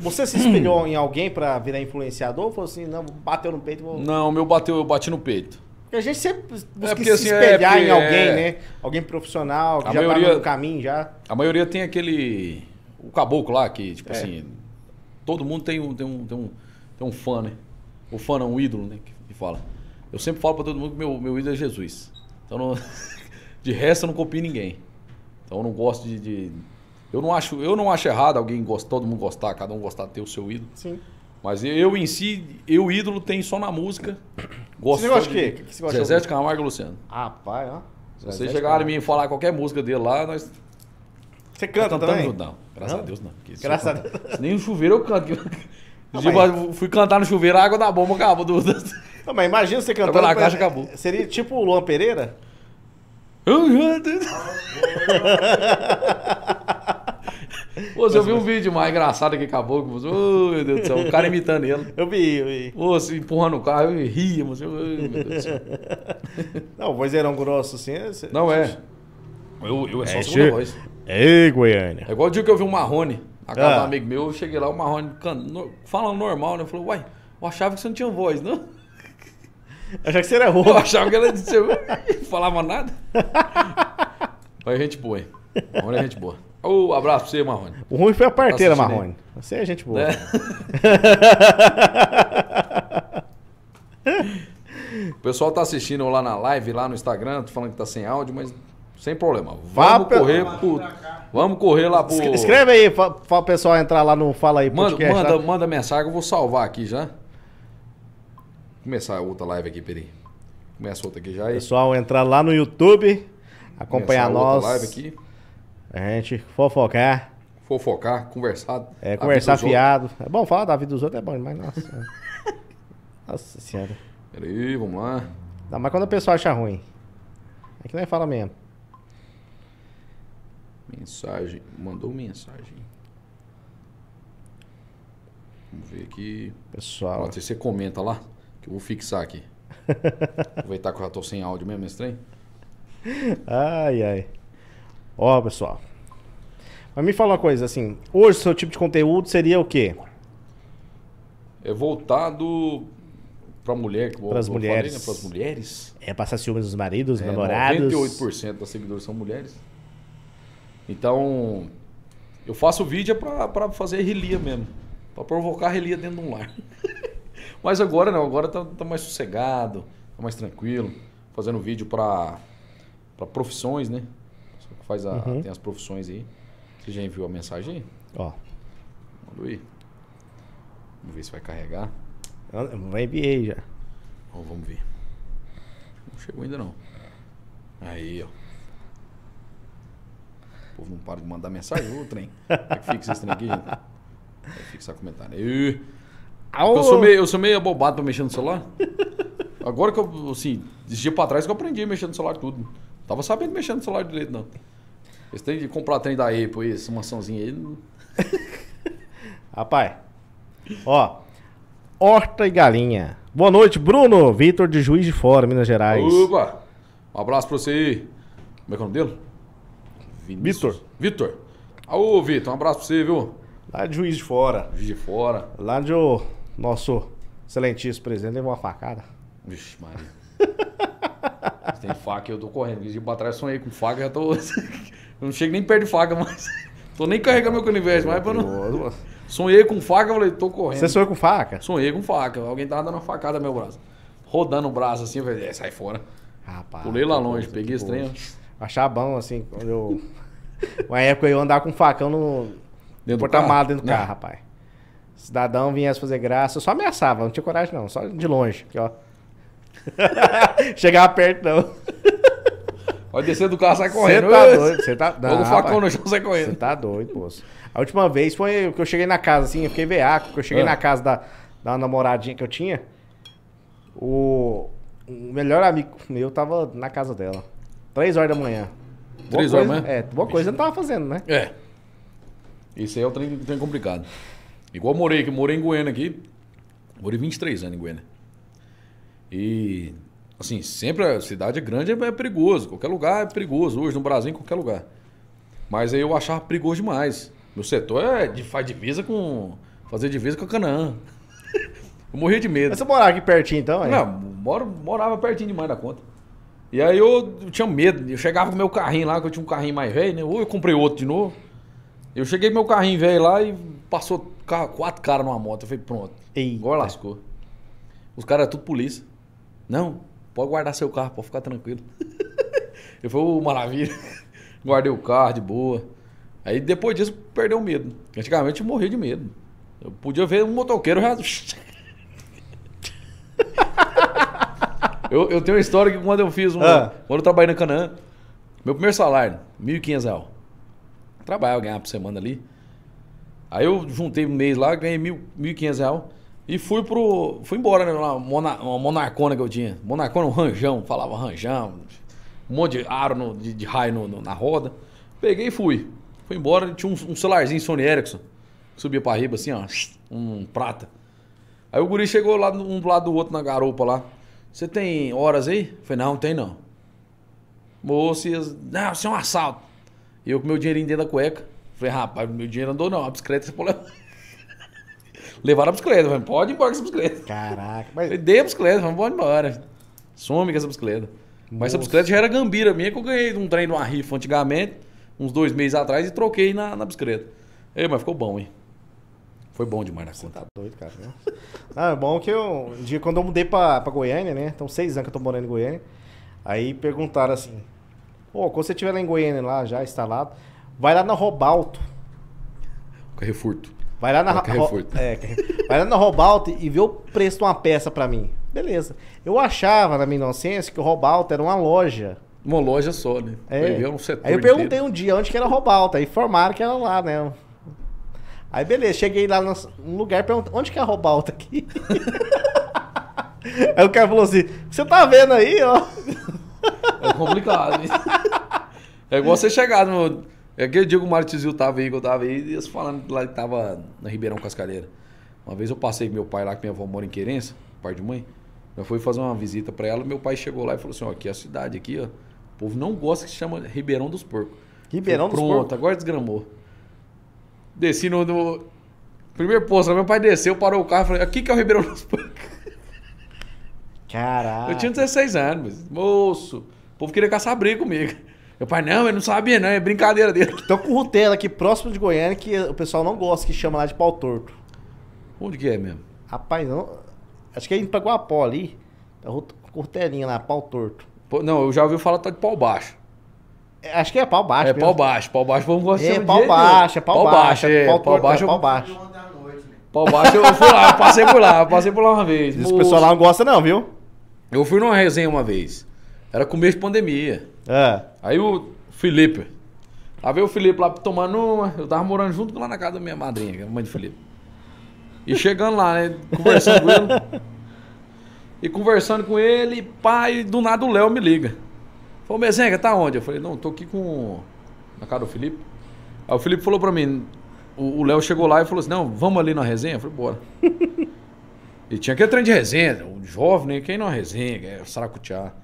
Você se espelhou em alguém para virar influenciador? Ou falou assim, não, bateu no peito? Vou... Não, meu bateu, eu bati no peito. A gente sempre busca é porque, se assim, é, espelhar é, em alguém, é... né? Alguém profissional que a já tá maioria, tá no caminho já. A maioria tem aquele. O caboclo lá, que, tipo é. assim. Todo mundo tem um, tem, um, tem, um, tem um fã, né? O fã é um ídolo, né? Que fala. Eu sempre falo para todo mundo que meu, meu ídolo é Jesus. Então, não... de resto, eu não copio ninguém. Então, eu não gosto de, de. Eu, não acho, eu não acho errado alguém gostar, todo mundo gostar, cada um gostar de ter o seu ídolo. Sim. Mas eu em si, eu ídolo tem só na música. Gosto você gosta de quê? Que você Zezé de Camargo e Luciano. Ah, pai, ó. Se vocês chegarem a me falar qualquer música dele lá, nós. Você canta também? Não, graças não? a Deus não. Graças a Deus. Nem no chuveiro eu canto. Não, mas... Fui cantar no chuveiro, a água da bomba acabou. Do... Não, mas imagina você cantando. Na caixa acabou. Seria tipo o Luan Pereira? Pô, você viu um vídeo mais engraçado que acabou com você? Oh, meu Deus do céu, o cara imitando ele. Eu vi, eu vi. Pô, se empurrando o carro, eu ria, mas eu, oh, meu Deus do céu. Não, vozeirão grosso assim. É... Não é. Eu, eu é, é só é, segunda che... voz. Ei, Goiânia. É igual o dia que eu vi um Marrone, a casa ah. do amigo meu, eu cheguei lá, o Marrone can... falando normal, né? Falou, uai, eu achava que você não tinha voz, não? Achava que você era roubo. Eu achava que ela disse, falava nada. Mas é gente boa, hein? Marrone é gente boa. Ô, oh, abraço pra você, Marrone. O ruim foi a tá parteira, tá Marrone. Você é gente boa. Né? o pessoal tá assistindo lá na live, lá no Instagram, tô falando que tá sem áudio, mas sem problema. Vamos Vá correr pro... Vamos correr lá pro. Escreve aí pra, o pessoal entrar lá no Fala aí manda, podcast. Manda, tá? manda mensagem, eu vou salvar aqui já. começar a outra live aqui, Peri. Começa outra aqui já. Aí. É pessoal, entrar lá no YouTube, acompanhar nós. Live aqui. A gente fofocar. Fofocar, conversar. É, conversar fiado. É bom falar da vida dos outros, é bom, mas nossa. nossa senhora. Peraí, vamos lá. Não, mas quando a pessoa acha ruim. É que não é fala mesmo. Mensagem. Mandou mensagem. Vamos ver aqui. Pessoal. Pode ser, você comenta lá, que eu vou fixar aqui. Aproveitar que eu já tô sem áudio mesmo, estranho. Ai, ai. Ó, pessoal. Mas me fala uma coisa, assim, hoje seu tipo de conteúdo seria o quê? É voltado para mulher, para as né, mulheres. né? Para as mulheres. É passar ciúmes dos maridos, é, namorados. 98% das seguidores são mulheres. Então, eu faço vídeo é para fazer relia mesmo. Para provocar relia dentro de um lar. Mas agora não, agora tá, tá mais sossegado, tá mais tranquilo. Fazendo vídeo para profissões, né? que faz a, uhum. tem as profissões aí. Você já enviou a mensagem aí? Ó. Mandou ir. Vamos ver se vai carregar. Vai aí já. vamos ver. Não chegou ainda não. Aí, ó. O povo não para de mandar mensagem, ô trem. É que fixa esse trem aqui, gente. Vai fixar comentário. E... Eu, sou meio, eu sou meio abobado pra mexer no celular. Agora que eu, assim, desistia pra trás que eu aprendi a mexer no celular tudo. Tava sabendo mexer no celular direito, não. Você tem que comprar trem da Apple, isso, uma açãozinha aí. Não... Rapaz, ó, horta e galinha. Boa noite, Bruno. Vitor de Juiz de Fora, Minas Gerais. Opa, um abraço pra você aí. Como é que é o nome dele? Vitor. Vitor. Alô, Vitor, um abraço pra você, viu? Lá de Juiz de Fora. Juiz de Fora. Lá de o nosso excelentíssimo presidente levou uma facada. Vixe, Maria. Se tem faca, eu tô correndo. Quis pra trás, sonhei com faca, já tô. eu não chego nem perto de faca, mas. Tô nem carregando meu canivete, mas pra não. Sonhei com faca, falei, tô correndo. Você sonhou com faca? Sonhei com faca. Alguém tava dando uma facada no meu braço. Rodando o braço assim, eu falei, é, sai fora. Rapaz. Pulei lá longe, coisa, peguei estranho. Achar bom, assim, quando eu. uma época eu andava com facão no. Dentro porta mala dentro do carro, né? rapaz. Cidadão vinha fazer graça, eu só ameaçava, não tinha coragem não, só de longe. ó, Chegava perto, não. Pode descer do carro, sai correndo. Você tá doido, você tá doido. Quando o facão no chão, sai correndo. Você tá doido, moço. A última vez foi que eu cheguei na casa, assim, eu fiquei veaco, que eu cheguei ah. na casa da, da namoradinha que eu tinha. O, o melhor amigo meu tava na casa dela. Três horas da manhã. Três horas da manhã? É, boa coisa eu não tava fazendo, né? É. Isso aí é o trem, trem complicado. Igual eu morei, que morei em Goiânia aqui. Morei 23 anos em Goiânia. E, assim, sempre a cidade é grande é perigoso. Qualquer lugar é perigoso. Hoje, no Brasil, em qualquer lugar. Mas aí eu achava perigoso demais. Meu setor é de, fazer divisa com. Fazer divisa com a Canaã. eu morria de medo. Mas você morava aqui pertinho então? Aí? É? Não, moro, morava pertinho demais da conta. E aí eu, eu, tinha medo. Eu chegava com meu carrinho lá, que eu tinha um carrinho mais velho, né? Ou eu comprei outro de novo. Eu cheguei com meu carrinho velho lá e passou quatro caras numa moto. Eu falei, pronto. Eita. Agora lascou. Os caras eram tudo polícia. Não, pode guardar seu carro, pode ficar tranquilo. eu falei, oh, maravilha. Guardei o carro de boa. Aí depois disso, perdeu o medo. Antigamente eu morria de medo. Eu podia ver um motoqueiro já. eu, eu, tenho uma história que quando eu fiz um. Ah. Quando eu trabalhei na Canaã, meu primeiro salário, R$ 1.500. Trabalhava, ganhava por semana ali. Aí eu juntei um mês lá, ganhei R$ 1.500. E fui pro. Fui embora, né? Uma, mona, uma monarcona que eu tinha. Monarcona, um ranjão, falava ranjão, um monte de aro no, de, de, raio no, no, na roda. Peguei e fui. Fui embora, tinha um, um celularzinho Sony Ericsson. Subia pra riba assim, ó, um prata. Aí o guri chegou lá um do lado do outro na garupa lá. Você tem horas aí? falei, não, não tem não. Moça, não, isso é um assalto. E eu com meu dinheirinho dentro da cueca. falei, rapaz, meu dinheiro andou não, a bicicleta você pode levar. Levaram a bicicleta, falei, pode ir embora com essa bicicleta. Caraca. Mas... Eu dei a bicicleta, falei, pode ir embora. Some com essa bicicleta. Nossa. Mas essa bicicleta já era gambira minha, que eu ganhei de um trem de uma rifa antigamente, uns dois meses atrás, e troquei na, na bicicleta. Ei, mas ficou bom, hein? Foi bom demais na Você conta. Tá doido, cara. Né? Não, é bom que eu, um dia, quando eu mudei pra, pra Goiânia, né? Então, seis anos que eu tô morando em Goiânia. Aí perguntaram assim: Pô, quando você estiver lá em Goiânia, lá já instalado, vai lá na Robalto. Carrefurto. Vai lá na, é, é, é, é vai lá e vê o preço de uma peça para mim. Beleza. Eu achava, na minha inocência, que o Robalto era uma loja. Uma loja só, né? É. Um aí eu perguntei inteiro. um dia onde que era Robalto. Aí informaram que era lá, né? Aí beleza, cheguei lá num lugar e perguntei, onde que é Robalto aqui? aí o cara falou assim, você tá vendo aí, ó? É complicado, hein? É igual você chegar no é que o Mário Tizil tava aí, que eu tava aí, e eles falando lá que tava na Ribeirão Cascadeira. Uma vez eu passei com meu pai lá, que minha avó mora em Querência, pai de mãe. Eu fui fazer uma visita para ela, meu pai chegou lá e falou assim, ó, aqui é a cidade aqui, ó. O povo não gosta que se chama Ribeirão dos Porcos. Ribeirão falei, dos Porcos? Pronto, agora desgramou. Desci no, no... Primeiro posto, meu pai desceu, parou o carro e falou, aqui que é o Ribeirão dos Porcos. Caralho. Eu tinha 16 anos, moço, o povo queria caçar briga comigo. Meu pai, não, ele não sabia, não, é brincadeira dele. Então com um roteiro aqui próximo de Goiânia que o pessoal não gosta, que chama lá de pau torto. Onde que é mesmo? Rapaz, não. Acho que é indo pra Guapó ali. É Cortelinha lá, pau torto. Pô, não, eu já ouvi falar tá de pau baixo. É, acho que é pau baixo. É mesmo. pau baixo, pau baixo vamos gostar. É, pau baixo, é pau, baixo, é pau, pau baixo. É, é pau é baixo. Pau baixo. Né? Pau baixo eu fui lá, eu passei por lá, eu passei por lá uma vez. esse pessoal lá não gosta não, viu? Eu fui numa resenha uma vez. Era começo de pandemia. É. Aí o Felipe. Lá veio o Felipe lá tomando uma. Eu tava morando junto lá na casa da minha madrinha, que é a mãe de Felipe. E chegando lá, né? Conversando com ele. E conversando com ele, pai, do nada o Léo me liga. Falou, Mezenga, tá onde? Eu falei, não, tô aqui com. Na casa do Felipe. Aí o Felipe falou pra mim. O Léo chegou lá e falou assim: não, vamos ali na resenha? Eu falei, bora. e tinha aquele trem de resenha, um jovem, né? Quem não é resenha? É saracutear.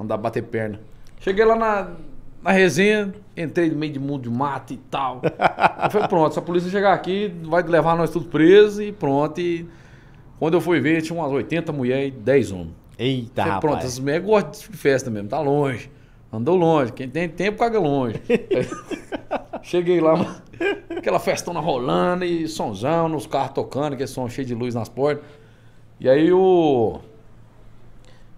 Andar bater perna. Cheguei lá na, na resenha, entrei no meio de mundo de mata e tal. Foi falei, pronto, se a polícia chegar aqui, vai levar nós tudo preso e pronto. E quando eu fui ver, tinha umas 80 mulheres e 10 homens. Eita, falei, pronto, essas mulheres gostam de festa mesmo, tá longe. Andou longe, quem tem tempo caga longe. Cheguei lá, aquela festona rolando e sonzão, nos carros tocando, aquele som cheio de luz nas portas. E aí o.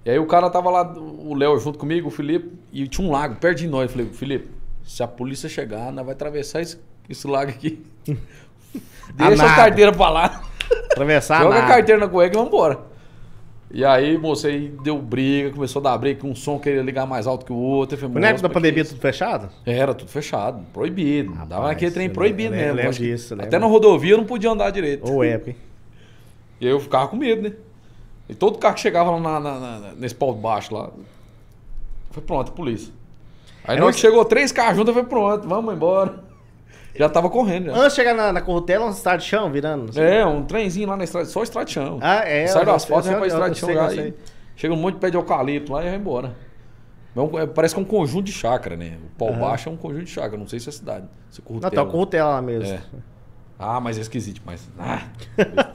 E aí o cara tava lá, o Léo junto comigo, o Felipe, e tinha um lago perto de nós. Eu falei, Felipe, se a polícia chegar, nós vai atravessar esse, esse lago aqui. Deixa a, a carteira pra lá. Atravessar Joga a carteira na cueca e vamos embora. E aí, moço, aí deu briga, começou a dar briga, com um som queria ligar mais alto que o outro. Falei, na época da pandemia tudo fechado? Era, tudo fechado, proibido. Rapaz, Dava aquele trem proibido lembro, mesmo. Lembro disso, lembro. Até na rodovia eu não podia andar direito. Ou Ep E aí eu ficava com medo, né? E todo carro que chegava lá na, na, na, nesse pau baixo lá, foi pronto, polícia. Aí é na hora que chegou três carros juntos, foi pronto, vamos embora. Já tava correndo. Já. Antes de chegar na, na Corrutela, um estrada de chão virando. Assim. É, um trenzinho lá na estrada, só estrada de chão. Ah, é. Sai das fotos vai pra estrada de chão. Chega um monte de pé de eucalipto lá e vai embora. É é, parece que é um conjunto de chácara, né? O pau uhum. baixo é um conjunto de chácara, não sei se é cidade. Se é Não, tá o Corrutela lá mesmo. É. Ah, mas é esquisito, mas. Ah.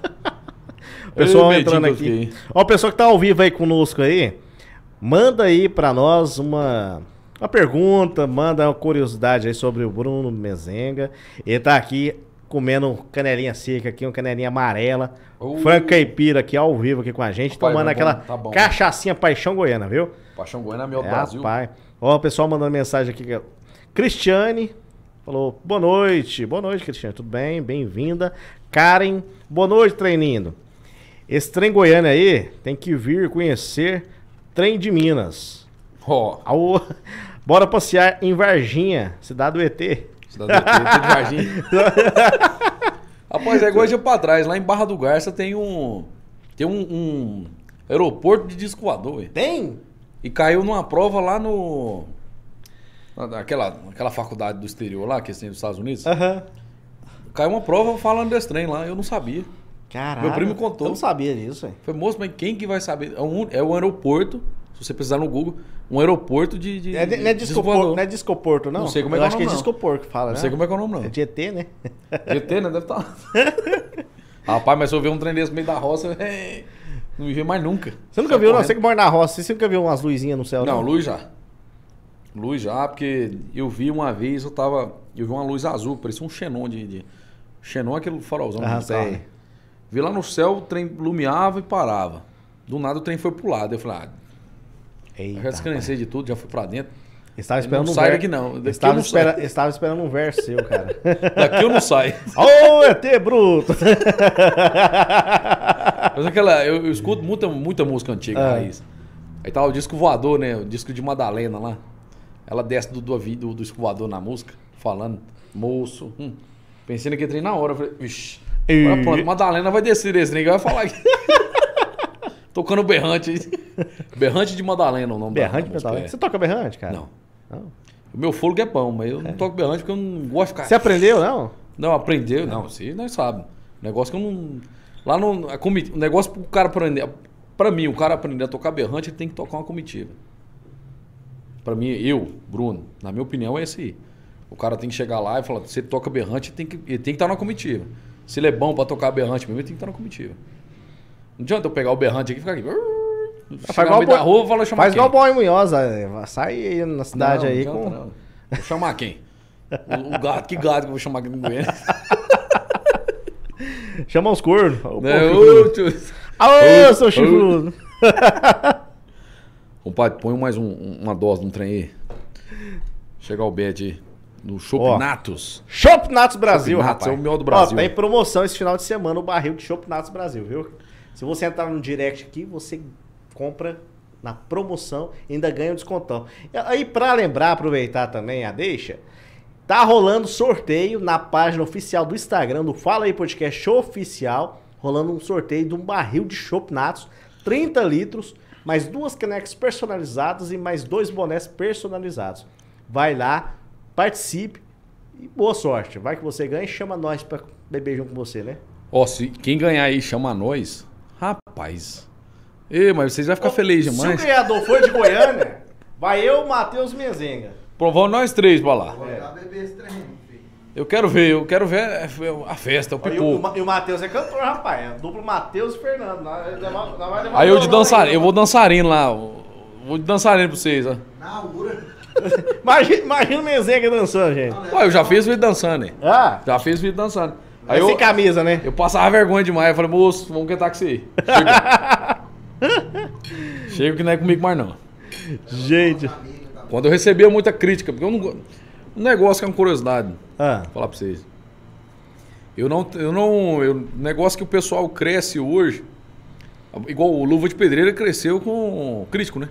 pessoal entrando aqui. Ó, o pessoal que tá ao vivo aí conosco aí. Manda aí para nós uma uma pergunta, manda uma curiosidade aí sobre o Bruno Mezenga. Ele tá aqui comendo canelinha seca aqui, uma canelinha amarela. Uh. Franca Caipira aqui ao vivo aqui com a gente, tomando tá aquela tá cachaçinha Paixão Goiana, viu? Paixão Goiana é meu é, Brasil. Rapaz. Ó, o pessoal mandando mensagem aqui. Cristiane falou: "Boa noite. Boa noite, Cristiane. Tudo bem? Bem-vinda. Karen, boa noite, treinindo. Esse trem goiano aí tem que vir conhecer Trem de Minas. Ó. Oh. Bora passear em Varginha, cidade do ET. Cidade do ET, de Varginha. Rapaz, é igual de pra trás. Lá em Barra do Garça tem um. Tem um, um aeroporto de disco voador, Tem? E caiu numa prova lá no. Aquela, aquela faculdade do exterior lá, que tem nos Estados Unidos. Aham. Uhum. Caiu uma prova falando desse trem lá, eu não sabia. Caralho. Meu primo contou. Eu não sabia disso, hein? Foi, moço, mas quem que vai saber? É um, é um aeroporto, se você precisar no Google, um aeroporto de. de, é, de não, é discoporto, não é discoporto, não? Não sei como é que é o nome. Eu acho que é, é discoporto que fala, não né? Não sei como é que é o nome, não. É GT, né? GT, né? Deve estar. Tá Rapaz, mas se eu ver um trem desse no meio da roça, não me vê mais nunca. Você nunca viu, não? Você que mora na roça, você nunca viu umas luzinhas no céu, não? Não, luz já. Luz já, porque eu vi uma vez, eu tava. Eu vi uma luz azul, parecia um xenon de. de... Xenon é aquele farolzão ah, sei. Carro. Né? Vi lá no céu, o trem lumiava e parava. Do nada o trem foi pro lado. Eu falei, ah, Eita, já descansei de tudo, já fui para dentro. Estava esperando não um sai ver... daqui não. Daqui estava, eu não espera... estava esperando um verso seu, cara. daqui eu não saio. Ô, oh, ET bruto! Mas aquela, eu, eu, escuto muita, muita música antiga, ah. raiz. Aí tava tá o disco voador, né? O disco de Madalena lá. Ela desce do, do, do, do disco voador na música, falando, moço. Hum. Pensei naquele trem na hora. Eu falei, vixi. E... Madalena vai descer desse negócio vai falar aqui. Tocando berrante. Berrante de Madalena o nome Berrante de Madalena. É. Você toca berrante, cara? Não. não. O meu fôlego é pão, mas eu é. não toco berrante porque eu não gosto de ficar... Você aprendeu, não? Não, aprendeu, não. não se nós Negócio que eu não... Lá no... A comit... O negócio pro cara aprender... Pra mim, o cara aprender a tocar berrante, ele tem que tocar uma comitiva. Pra mim, eu, Bruno, na minha opinião é esse aí. O cara tem que chegar lá e falar, você toca berrante, ele tem que, ele tem que estar tá na comitiva. Se ele é bom para tocar berrante mesmo, ele tem que estar na comitiva. Não adianta eu pegar o berrante aqui e ficar aqui. faz igual, no meio da rua, vou chamar faz quem? igual o é, sai aí na cidade não, aí com... Não. Vou chamar quem? o, o, gato, que gato que eu vou chamar aqui no Goiânia? Chama os cornos. É Aô, seu chifrudo. Compadre, põe mais um, uma dose no trem aí. Chegar o bed aí. No Shop Natos Brasil, Natos, rapaz. É o melhor do Brasil. Ó, tá em promoção esse final de semana o barril de Natos Brasil, viu? Se você entrar no direct aqui, você compra na promoção e ainda ganha um descontão. Aí, para lembrar, aproveitar também a deixa, tá rolando sorteio na página oficial do Instagram, do Fala Aí Podcast Show Oficial, rolando um sorteio de um barril de Natos, 30 litros, mais duas canecas personalizadas e mais dois bonés personalizados. Vai lá, participe e boa sorte. Vai que você ganha e chama nós para beber junto com você, né? Ó, oh, se quem ganhar aí chama nós, rapaz. Ei, mas vocês vão ficar oh, felizes demais. Se o ganhador for de Goiânia, vai eu, Matheus Mezenga. Provar nós três pra lá. Eu quero ver, eu quero ver a festa, o pipoco. E o, o Matheus é cantor, rapaz. É duplo Matheus e Fernando. aí eu de dançarino, eu vou dançarino lá. Vou de dançarino pra vocês, ó. Na hora. imagina, imagina o Mezenga dançando, gente. Ué, eu já fiz vídeo dançando, hein? Ah. Já fiz vídeo dançando. Aí eu, sem camisa, né? Eu passava vergonha demais. Eu falei, moço, vamos que táxi. Chega. Chega que não é comigo mais, não. Gente. Quando eu recebia muita crítica, porque eu não. Um negócio que é uma curiosidade. Ah. Vou falar pra vocês. Eu não. Eu não eu, negócio que o pessoal cresce hoje. Igual o Luva de Pedreira cresceu com crítico, né?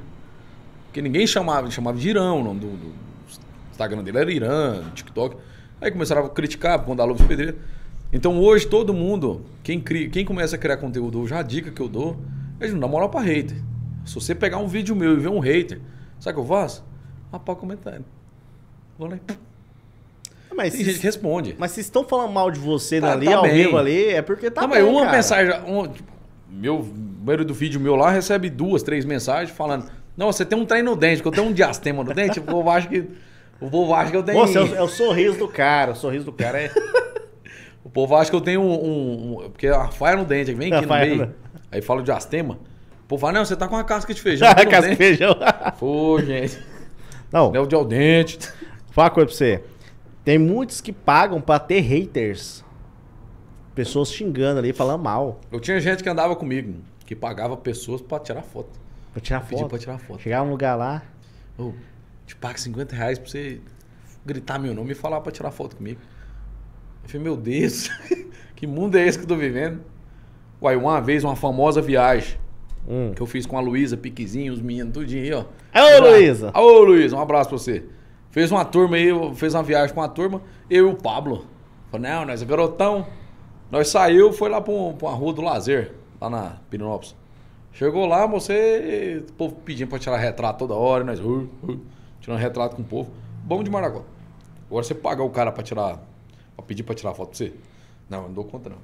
Porque ninguém chamava, chamava de Irã, o nome do, do Instagram dele era Irã, TikTok. Aí começaram a criticar, mandar luvas de pedreiro. Então hoje todo mundo, quem, cria, quem começa a criar conteúdo já a dica que eu dou é de não dar moral pra hater. Se você pegar um vídeo meu e ver um hater, sabe o que eu faço? Rapaz, ah, comentário. Vou lá e... Ah, mas Tem gente que responde. Mas se estão falando mal de você tá, ali, tá ao bem. vivo ali, é porque tá não, bem, mas uma cara. mensagem... Um, tipo, meu, o número do vídeo meu lá recebe duas, três mensagens falando... Não, você tem um trem no dente, porque eu tenho um diastema no dente, o povo acha que. O povo acha que eu tenho. Nossa, é o, é o sorriso do cara. O sorriso do cara é. o povo acha que eu tenho um. um, um porque a faia no dente, vem aqui a no meio. Aí fala diastema. O povo fala, não, você tá com uma casca de feijão. Ah, casca de feijão. Pô, gente. Não. Léo de dente. Fala uma coisa pra você. Tem muitos que pagam pra ter haters. Pessoas xingando ali, falando mal. Eu tinha gente que andava comigo, que pagava pessoas pra tirar foto. Pra tirar foto. Pra tirar foto. Chegar um lugar lá. Oh, te pago 50 reais pra você gritar meu nome e falar pra tirar foto comigo. Eu falei, meu Deus, que mundo é esse que eu tô vivendo? Uai, uma vez, uma famosa viagem hum. que eu fiz com a Luísa, Piquezinho, os meninos, tudinho aí, ó. Ô, ah, Luísa! Ô, Luísa, um abraço pra você. Fez uma turma aí, fez uma viagem com a turma, eu e o Pablo. Falei, não, nós é garotão. Nós saiu, foi lá pra, um, pra uma rua do lazer, lá na Pirinópolis. Chegou lá, você. O povo pedindo pra tirar retrato toda hora, nós. Uh, uh, tirando retrato com o povo. Bom de Maracó. Agora você paga o cara pra tirar. Pra pedir pra tirar foto pra você? Não, eu não dou conta, não.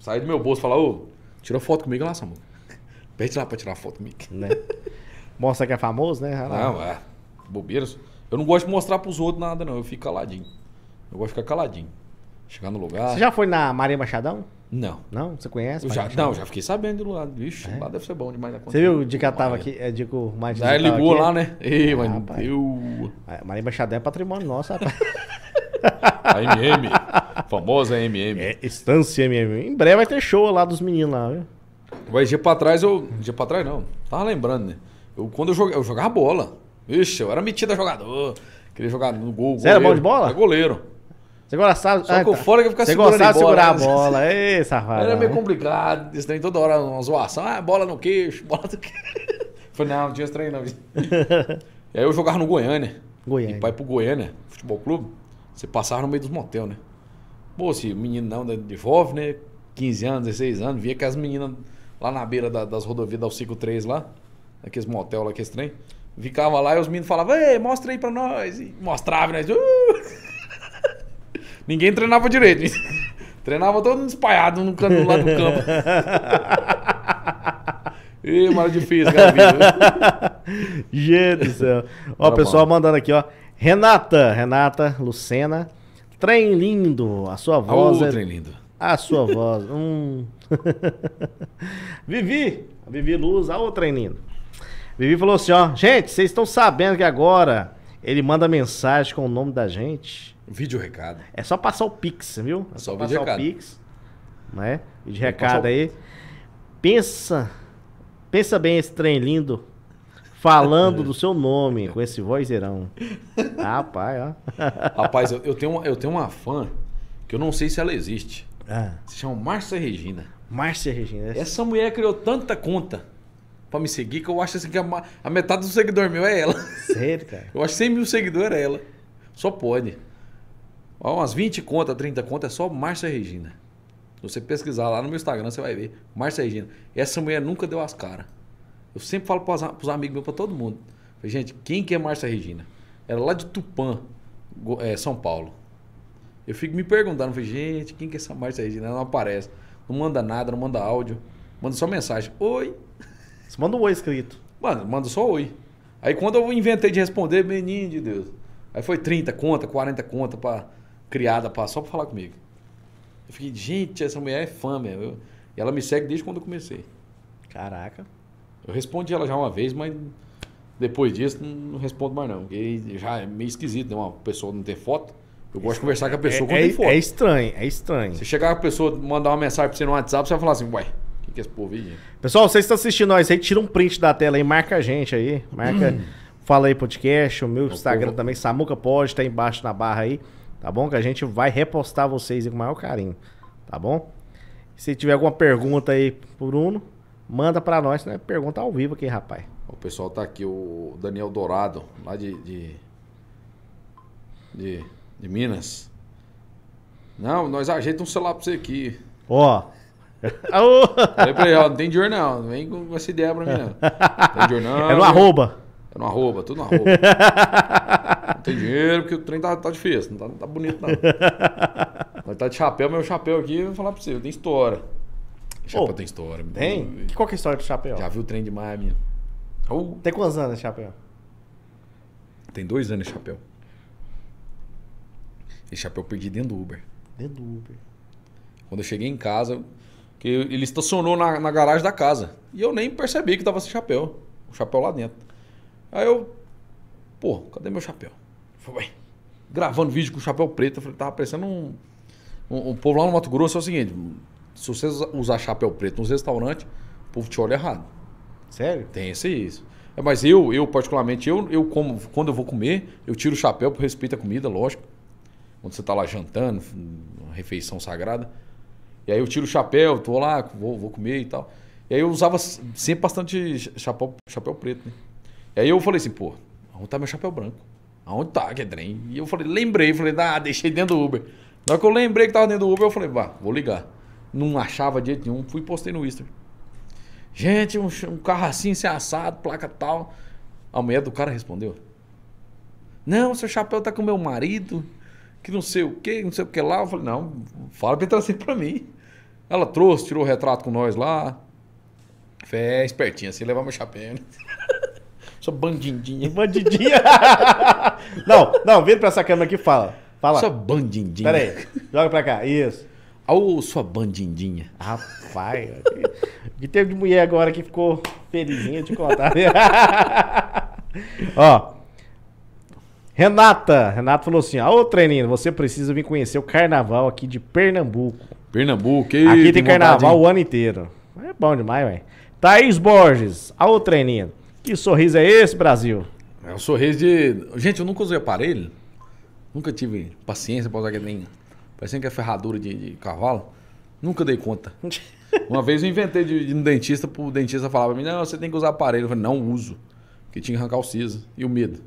Sai do meu bolso e fala, ô, tira foto comigo lá, Samu. Pede lá pra tirar foto comigo. Né? Mostra que é famoso, né? Não, não é. Bobeiras. Eu não gosto de mostrar pros outros nada, não. Eu fico caladinho. Eu gosto de ficar caladinho. Chegar no lugar. Você já foi na Maria Machadão? Não. Não? Você conhece? Já, não, já fiquei sabendo do lado. Vixe, é? lá deve ser bom demais. Você viu o dia que ela tava aqui? É, dia que o Martin Daí ligou aqui. lá, né? Ei, ah, mas deu. Marimba Xadé é patrimônio nosso, rapaz. a MM. Famosa MM. É, Estância MM. Em breve vai ter show lá dos meninos lá, viu? Mas dia pra trás eu. Dia pra trás não. Tava lembrando, né? Eu, quando eu jogava, eu jogava bola. Vixe, eu era metido a jogador. Queria jogar no gol. Você goleiro. era bom de bola? Era goleiro. Você gostava. Só ah, com tá. fora que eu ficava Você gostava de segurar a né? bola. Ei, safado. Era meio complicado. Isso daí toda hora, uma zoação. Ah, bola no queixo, bola no queixo. Falei, não, não tinha estranho, não. e aí eu jogava no Goiânia. Goiânia. E pai pro Goiânia, futebol clube. Você passava no meio dos motel, né? Pô, se menino não, né, de né? 15 anos, 16 anos, via que as meninas lá na beira da, das rodovias da 3 lá, aqueles motel lá, aqueles trem. Ficava lá e os meninos falavam, ei, mostra aí pra nós. E mostrava, né? Uh! Ninguém treinava direito. treinava todo mundo espalhado no canto lá do campo. Ih, mano, difícil, cara. Gente do céu. Ó, o pessoal bom. mandando aqui, ó. Renata, Renata Lucena. Trem lindo, a sua voz. é. é... trem lindo. A sua voz. Hum. Vivi, Vivi Luz, a outra trem lindo. Vivi falou assim, ó. Gente, vocês estão sabendo que agora ele manda mensagem com o nome da gente? Vídeo recado. É só passar o Pix, viu? É só, só vídeo passar recado. o Pix. Né? Vídeo recado aí. O... Pensa. Pensa bem esse trem lindo. Falando é. do seu nome, com esse vozeirão. Rapaz, ó. Rapaz, eu, eu, tenho uma, eu tenho uma fã que eu não sei se ela existe. Ah. Se chama Márcia Regina. Márcia Regina. Essa... essa mulher criou tanta conta pra me seguir que eu acho assim que a, a metade do seguidor meu é ela. Sério, cara? Eu acho 100 mil seguidores é ela. Só pode umas 20 contas, 30 contas, é só Márcia Regina. Se você pesquisar lá no meu Instagram, você vai ver. Márcia Regina. Essa mulher nunca deu as caras. Eu sempre falo para os amigos meus, para todo mundo. Falei, gente, quem que é Márcia Regina? Era é lá de Tupã, é, São Paulo. Eu fico me perguntando, falei, gente, quem que é essa Márcia Regina? Ela não aparece, não manda nada, não manda áudio, manda só mensagem. Oi. Você manda um oi escrito. Mano, manda só oi. Aí quando eu inventei de responder, menino de Deus. Aí foi 30 conta, 40 conta para criada só pra falar comigo. Eu fiquei, gente, essa mulher é fã mesmo. e ela me segue desde quando eu comecei. Caraca. Eu respondi ela já uma vez, mas depois disso não respondo mais não. Porque já é meio esquisito, né? Uma pessoa não ter foto. Eu gosto de conversar com a pessoa é, quando é, tem foto. É estranho, é estranho. Se chegar a pessoa mandar uma mensagem pra você no WhatsApp, você vai falar assim, ué, o que, que é esse povo aí? Pessoal, vocês estão assistindo nós aí, tira um print da tela aí, marca a gente aí. Marca, hum. fala aí podcast, o meu o Instagram povo... também, Samuca Pode, tá embaixo na barra aí tá bom? Que a gente vai repostar vocês com o maior carinho, tá bom? Se tiver alguma pergunta aí pro Bruno, manda para nós, né? Pergunta ao vivo aqui, rapaz. O pessoal tá aqui, o Daniel Dourado, lá de, de, de, de Minas. Não, nós ajeitamos um celular pra você aqui. Ó. Falei pra ó, não tem dinheiro não, não vem com essa ideia pra mim não. Não tem dinheiro não. É no arroba. É no arroba, tudo no arroba. Tem uhum. dinheiro porque o trem tá, tá difícil, não tá, não tá bonito não. Mas tá de chapéu, meu chapéu aqui, eu vou falar pra você, tem história. Chapéu tem história. Tem? Qual que é a história do chapéu? Já viu o trem de Miami? Oh. Tem quantos anos esse chapéu? Tem dois anos esse chapéu. Esse chapéu eu perdi dentro do Uber. Dentro do Uber. Quando eu cheguei em casa, que ele estacionou na, na garagem da casa. E eu nem percebi que tava sem chapéu. O chapéu lá dentro. Aí eu, pô, cadê meu chapéu? Foi. Gravando vídeo com o chapéu preto. Eu falei, tava parecendo um, o povo lá no Mato Grosso. É o seguinte: se você usar chapéu preto nos restaurantes, o povo te olha errado. Sério? Tem esse isso. É, mas eu, eu particularmente, eu, eu como, quando eu vou comer, eu tiro o chapéu por respeito à comida, lógico. Quando você tá lá jantando, refeição sagrada. E aí eu tiro o chapéu, tô lá, vou, vou comer e tal. E aí eu usava sempre bastante chapéu, chapéu preto, né? E aí eu falei assim, pô, vou botar meu chapéu branco. Aonde tá que é trem? E eu falei, lembrei, falei, ah, deixei dentro do Uber. Na hora que eu lembrei que tava dentro do Uber, eu falei, vá, vou ligar. Não achava de jeito nenhum, fui e postei no Insta. Gente, um, um carro assim, sem assado, placa tal. A mulher do cara respondeu. Não, seu chapéu tá com meu marido, que não sei o que, não sei o que lá. Eu falei, não, fala pra ele trazer assim pra mim. Ela trouxe, tirou o retrato com nós lá. Fé, espertinha, assim, levar meu chapéu, né? Sou bandidinha. Bandidinha? não, não, vem pra essa câmera aqui e fala. Fala. Sua bandidinha. Pera aí, joga pra cá. Isso. Ô, oh, sua bandidinha. Rapaz, que teve de mulher agora que ficou felizinha de contar. Ó. Renata, Renata falou assim: "Ô, Treninho, você precisa vir conhecer o carnaval aqui de Pernambuco". Pernambuco, que Aqui tem carnaval vontade, o ano inteiro. É bom demais, velho. Thaís Borges, ô, Treninho, que sorriso é esse, Brasil? É um sorriso de. Gente, eu nunca usei aparelho. Nunca tive paciência pra usar aquele nem. Parecendo que é ferradura de, de cavalo. Nunca dei conta. Uma vez eu inventei de, de um dentista pro dentista falar pra mim: não, você tem que usar aparelho. Eu falei: não uso. Porque tinha que arrancar o siso. E o medo.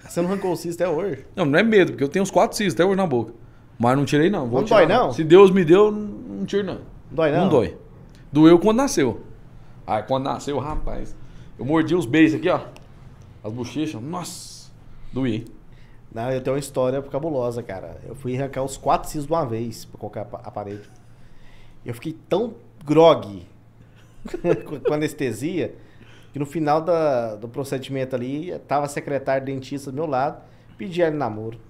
Você não arrancou o siso até hoje? Não, não é medo, porque eu tenho uns quatro sisos até hoje na boca. Mas não tirei, não. Vou não tirar, dói, não? Se Deus me deu, não tiro, não. Dói, não? Não dói. Doeu quando nasceu. Aí quando nasceu, rapaz. Eu mordi os beijos aqui, ó. As bochechas. Nossa, doí. Não, eu tenho uma história cabulosa, cara. Eu fui arrancar os quatro cis de uma vez pra qualquer aparelho. Eu fiquei tão grog com anestesia que no final da, do procedimento ali, tava a secretária dentista do meu lado, pedi ele namoro.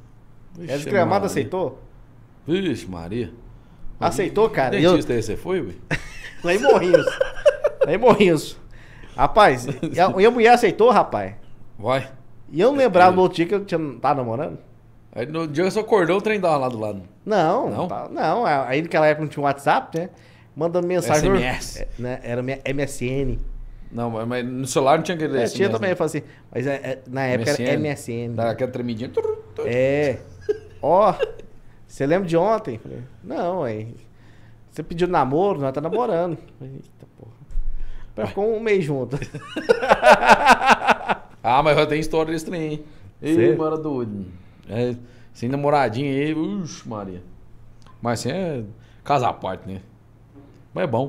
Vixe, a desgramada aceitou? Vixe, Maria. Aceitou, cara? Dentista é eu... aí você foi, ué? Lá Morrinhos. Lá Morrinhos. Rapaz, e a, e a mulher aceitou, rapaz? Vai. E eu não lembrava no é. outro dia que eu tinha, tava tá namorando. Aí no dia que você acordou, o trem dava lá do lado. Não, não. Tá, não aí naquela época não tinha WhatsApp, né? Mandando mensagem. SMS. É, né? Era MSN. Não, mas no celular não tinha aquele. É, SMS, tinha também, né? eu falei assim. Mas é, é na época MSN. era MSN. Dava aquela tremidinha. É. Ó, você lembra de ontem? Falei, não, aí. Você pediu namoro, nós tá namorando. eita porra. Pra ficar um mês junto. ah, mas já tem história desse trem, hein? Ei, mano, doido. É, sem namoradinha aí, uxi, Maria. Mas assim é casa à parte, né? Mas é bom.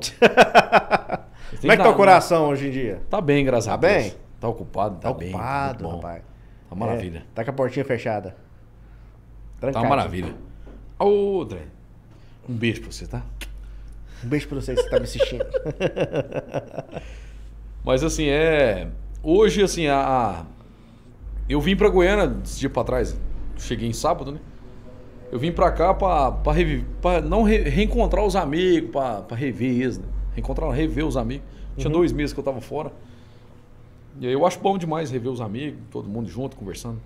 Como é que tá o né? coração hoje em dia? Tá bem, graças tá a Deus. Tá bem? Tá ocupado, tá, tá bem. Tá ocupado, rapaz. Tá maravilha. É, tá com a portinha fechada. Trancado. Tá maravilha. Ô, Dre, um beijo pra você, tá? Um beijo pra você que está me assistindo. Mas assim, é. Hoje, assim, a. Eu vim pra Goiânia esse dia pra trás. Cheguei em sábado, né? Eu vim pra cá pra, pra, pra não re... reencontrar os amigos, pra, pra rever eles, né? Reencontrar, rever os amigos. Tinha uhum. dois meses que eu tava fora. E aí eu acho bom demais rever os amigos, todo mundo junto, conversando.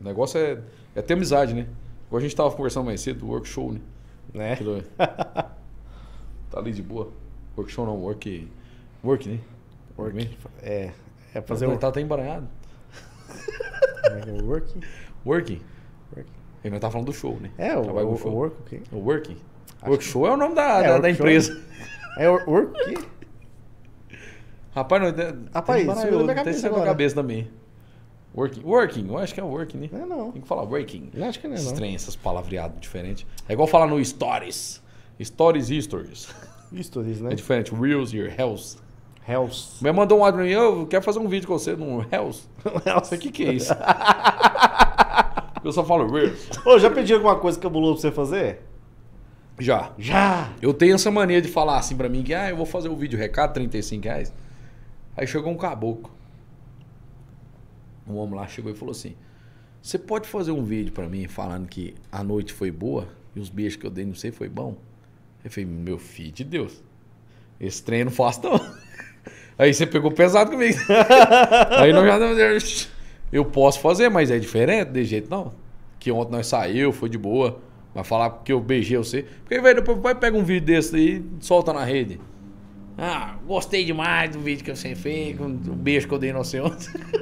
O negócio é, é ter amizade, né? Igual a gente tava conversando mais cedo do workshop, né? Né? Tá ali de boa. Workshop não, work. Work, né? Work. É. É fazer tá o. Tá até embaranhado. working. É é? Working. Working. Ele não tá falando do show, né? É, o, Trabalho o, show. work o O working. work show que... é o nome da, é, da, da empresa. É. é work o quê? Rapaz, não, Rapaz, tem isso eu, até saiu da cabeça também. Working. Working, eu acho que é working, né? Não é não. Tem que falar working. Eu acho que não é Estranho, não. essas palavreadas diferentes. É igual falar no stories. Stories Histories. Stories, né? É diferente. Reels e Hells. Hells. Me mandou um áudio pra mim, eu quero fazer um vídeo com você num Hells. Hells. O que, que é isso? eu só falo Reels. Ô, já pedi alguma coisa cabulosa pra você fazer? Já. Já! Eu tenho essa mania de falar assim pra mim que, ah, eu vou fazer o um vídeo recado, 35 reais. Aí chegou um caboclo. Um homem lá chegou e falou assim: Você pode fazer um vídeo para mim falando que a noite foi boa e os beijos que eu dei, não sei, foi bom? Eu falei, meu filho de Deus, esse trem eu não faço não. Aí você pegou pesado comigo. Aí nós já... Eu posso fazer, mas é diferente, de jeito não. Que ontem nós saiu, foi de boa. Vai falar porque eu beijei você. Porque, velho, depois vai pega um vídeo desse aí e solta na rede. Ah, gostei demais do vídeo que você fez, do beijo que eu dei no oceano.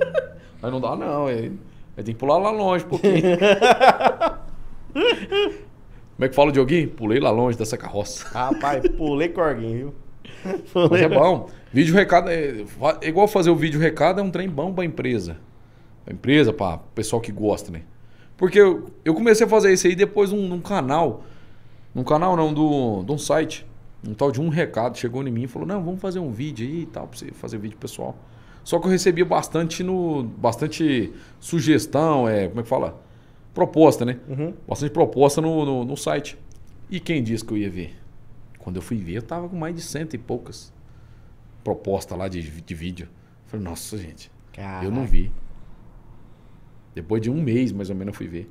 Mas não dá não, aí, é, aí é, tem que pular lá longe um pouquinho. Como é que fala o Dioguinho? Pulei lá longe dessa carroça. Rapaz, pulei corguinho, viu? Mas é bom. Vídeo recado é, é, igual fazer o vídeo recado é um trem bom pra empresa. Pra empresa, pra pessoal que gosta, né? Porque eu, eu comecei a fazer isso aí depois num, num canal. Num canal não, do, de um site. Um tal de um recado chegou em mim e falou: Não, vamos fazer um vídeo aí e tal, pra você fazer vídeo pessoal. Só que eu recebia bastante no. bastante sugestão, é, como é que fala? proposta, né? Uhum. Bastante proposta no, no, no, site. E quem disse que eu ia ver? Quando eu fui ver, eu tava com mais de cento e poucas propostas lá de, de vídeo. Eu falei, nossa, gente, Caraca. eu não vi. Depois de um mês, mais ou menos, eu fui ver.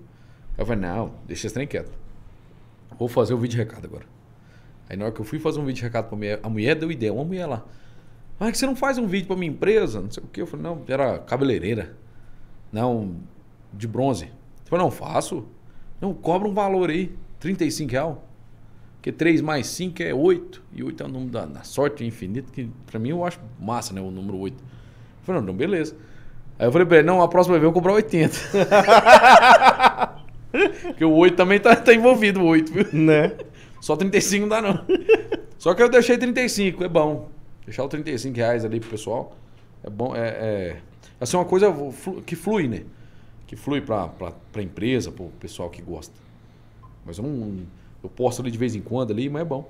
Eu falei, não, deixa esse trem quieto. Vou fazer o vídeo recado agora. Aí na hora que eu fui fazer um vídeo recado pra mulher, a mulher deu ideia, uma mulher lá. Mas ah, que você não faz um vídeo pra minha empresa? Não sei o que. Eu falei, não, era cabeleireira. Não, de bronze. Falei, não, faço. Não, cobra um valor aí, 35 real. Porque 3 mais 5 é 8. E 8 é o número da, da sorte infinita, que pra mim eu acho massa, né? O número 8. Eu falei, não, então beleza. Aí eu falei pra ele, não, a próxima vez eu vou comprar 80. Porque o 8 também tá, tá envolvido, o 8, viu? Né? Só 35 não dá, não. Só que eu deixei 35, é bom. Deixar o 35 reais ali pro pessoal. É bom, é. é... Assim, uma coisa que flui, né? que flui para a empresa, para o pessoal que gosta. Mas eu não. Eu posto ali de vez em quando ali, mas é bom.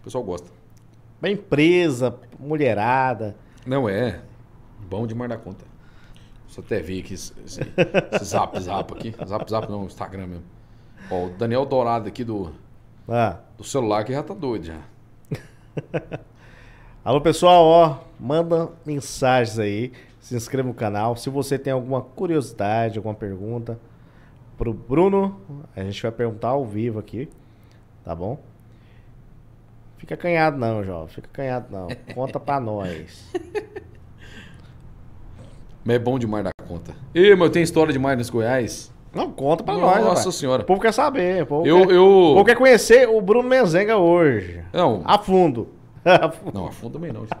O pessoal gosta. Pra empresa, mulherada. Não é. Bom demais da conta. Só até ver aqui esse, esse, esse zap zap aqui. Zap zap não, Instagram mesmo. Ó, o Daniel Dourado aqui do, ah. do celular que já tá doido já. Alô, pessoal, ó, manda mensagens aí se inscreva no canal. Se você tem alguma curiosidade, alguma pergunta pro Bruno, a gente vai perguntar ao vivo aqui, tá bom? Fica canhado não, João Fica canhado não. Conta pra nós. Mas é bom demais da conta. e mas tem história demais nos Goiás. Não, conta pra Nossa nós. Nossa senhora. O povo quer saber. O povo, eu, quer, eu... O povo quer conhecer o Bruno Menzenga hoje. Não. A fundo. a fundo. Não, a fundo também não.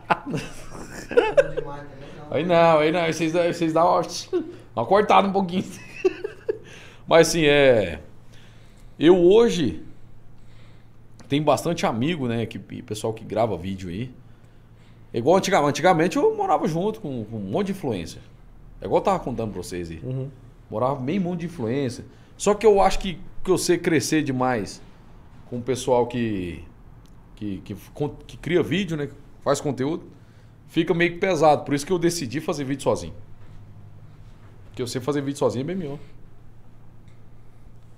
Aí não, aí não, aí vocês, aí vocês dão uma, uma cortada um pouquinho. Mas assim, é. Eu hoje tenho bastante amigo, né? Que, pessoal que grava vídeo aí. É igual antigamente. Antigamente eu morava junto com, com, um monte de influencer. É igual eu tava contando pra vocês aí. Uhum. Morava meio mundo de influencer. Só que eu acho que, que eu sei crescer demais com o pessoal que, que, que, que cria vídeo, né? faz conteúdo fica meio que pesado. Por isso que eu decidi fazer vídeo sozinho. Porque eu sei fazer vídeo sozinho é bem melhor.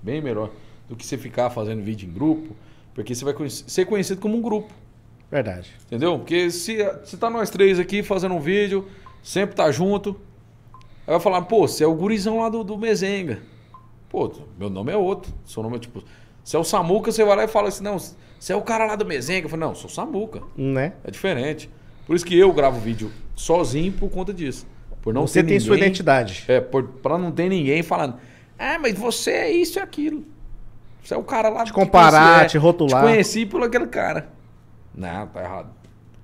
Bem melhor do que você ficar fazendo vídeo em grupo. Porque você vai ser conhecido como um grupo. Verdade. Entendeu? Porque se, você tá nós três aqui fazendo um vídeo, sempre tá junto. Aí vai falar, pô, você é o gurizão lá do, do Mezenga. Pô, meu nome é outro. Seu nome é tipo. Se é o Samuca, você vai lá e fala assim, não, você é o cara lá do Mezenga. Eu falo, não, sou o Samuca. Né? É diferente. Por isso que eu gravo vídeo sozinho por conta disso. Por não você ter tem ninguém, sua identidade. É, para não ter ninguém falando. Ah, mas você é isso e aquilo. Você é o cara lá... Te comparar, é, te rotular. Te conheci por aquele cara. Não, tá errado.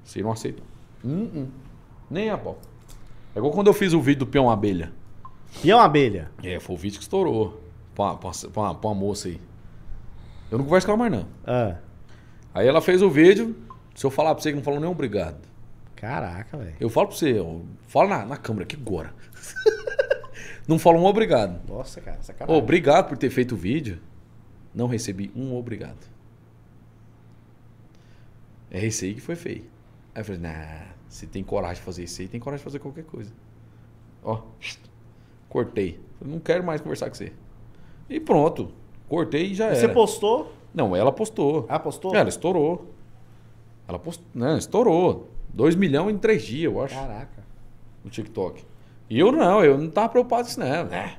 Você não aceita. Hum, hum. Nem a pau. É igual quando eu fiz o vídeo do peão abelha. Peão abelha? É, foi o vídeo que estourou. Pra, pra, pra, pra uma moça aí. Eu não converso com ela mais, não. Ah. Aí ela fez o vídeo. Se eu falar pra você que não falou nem obrigado. Caraca, velho. Eu falo pra você, eu falo na, na câmera aqui agora. não falo um obrigado. Nossa, cara, sacanagem. Oh, obrigado por ter feito o vídeo. Não recebi um obrigado. É esse aí que foi feio. Aí eu falei, nah, se tem coragem de fazer isso aí, tem coragem de fazer qualquer coisa. Ó, cortei. não quero mais conversar com você. E pronto, cortei e já e era. Você postou? Não, ela postou. Ah, postou? Ela estourou. Ela postou, não, estourou. 2 milhões em 3 dias, eu acho. Caraca. No TikTok. E eu não, eu não tava preocupado com isso, não, né? É.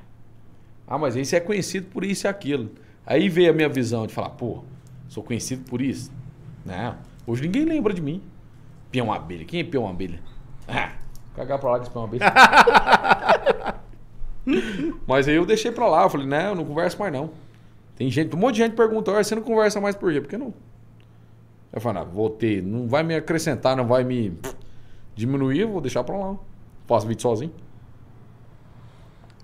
Ah, mas isso é conhecido por isso e aquilo. Aí veio a minha visão de falar, pô, sou conhecido por isso. Não, né? hoje ninguém lembra de mim. Pião abelha, quem é pião abelha? Ah, cagar pra lá que esse abelha. mas aí eu deixei pra lá, eu falei, não, né, eu não converso mais não. Tem gente, um monte de gente perguntou, você não conversa mais por quê? Porque não. Eu falei, vou ter, não vai me acrescentar, não vai me diminuir, vou deixar para lá. Faço vídeo sozinho.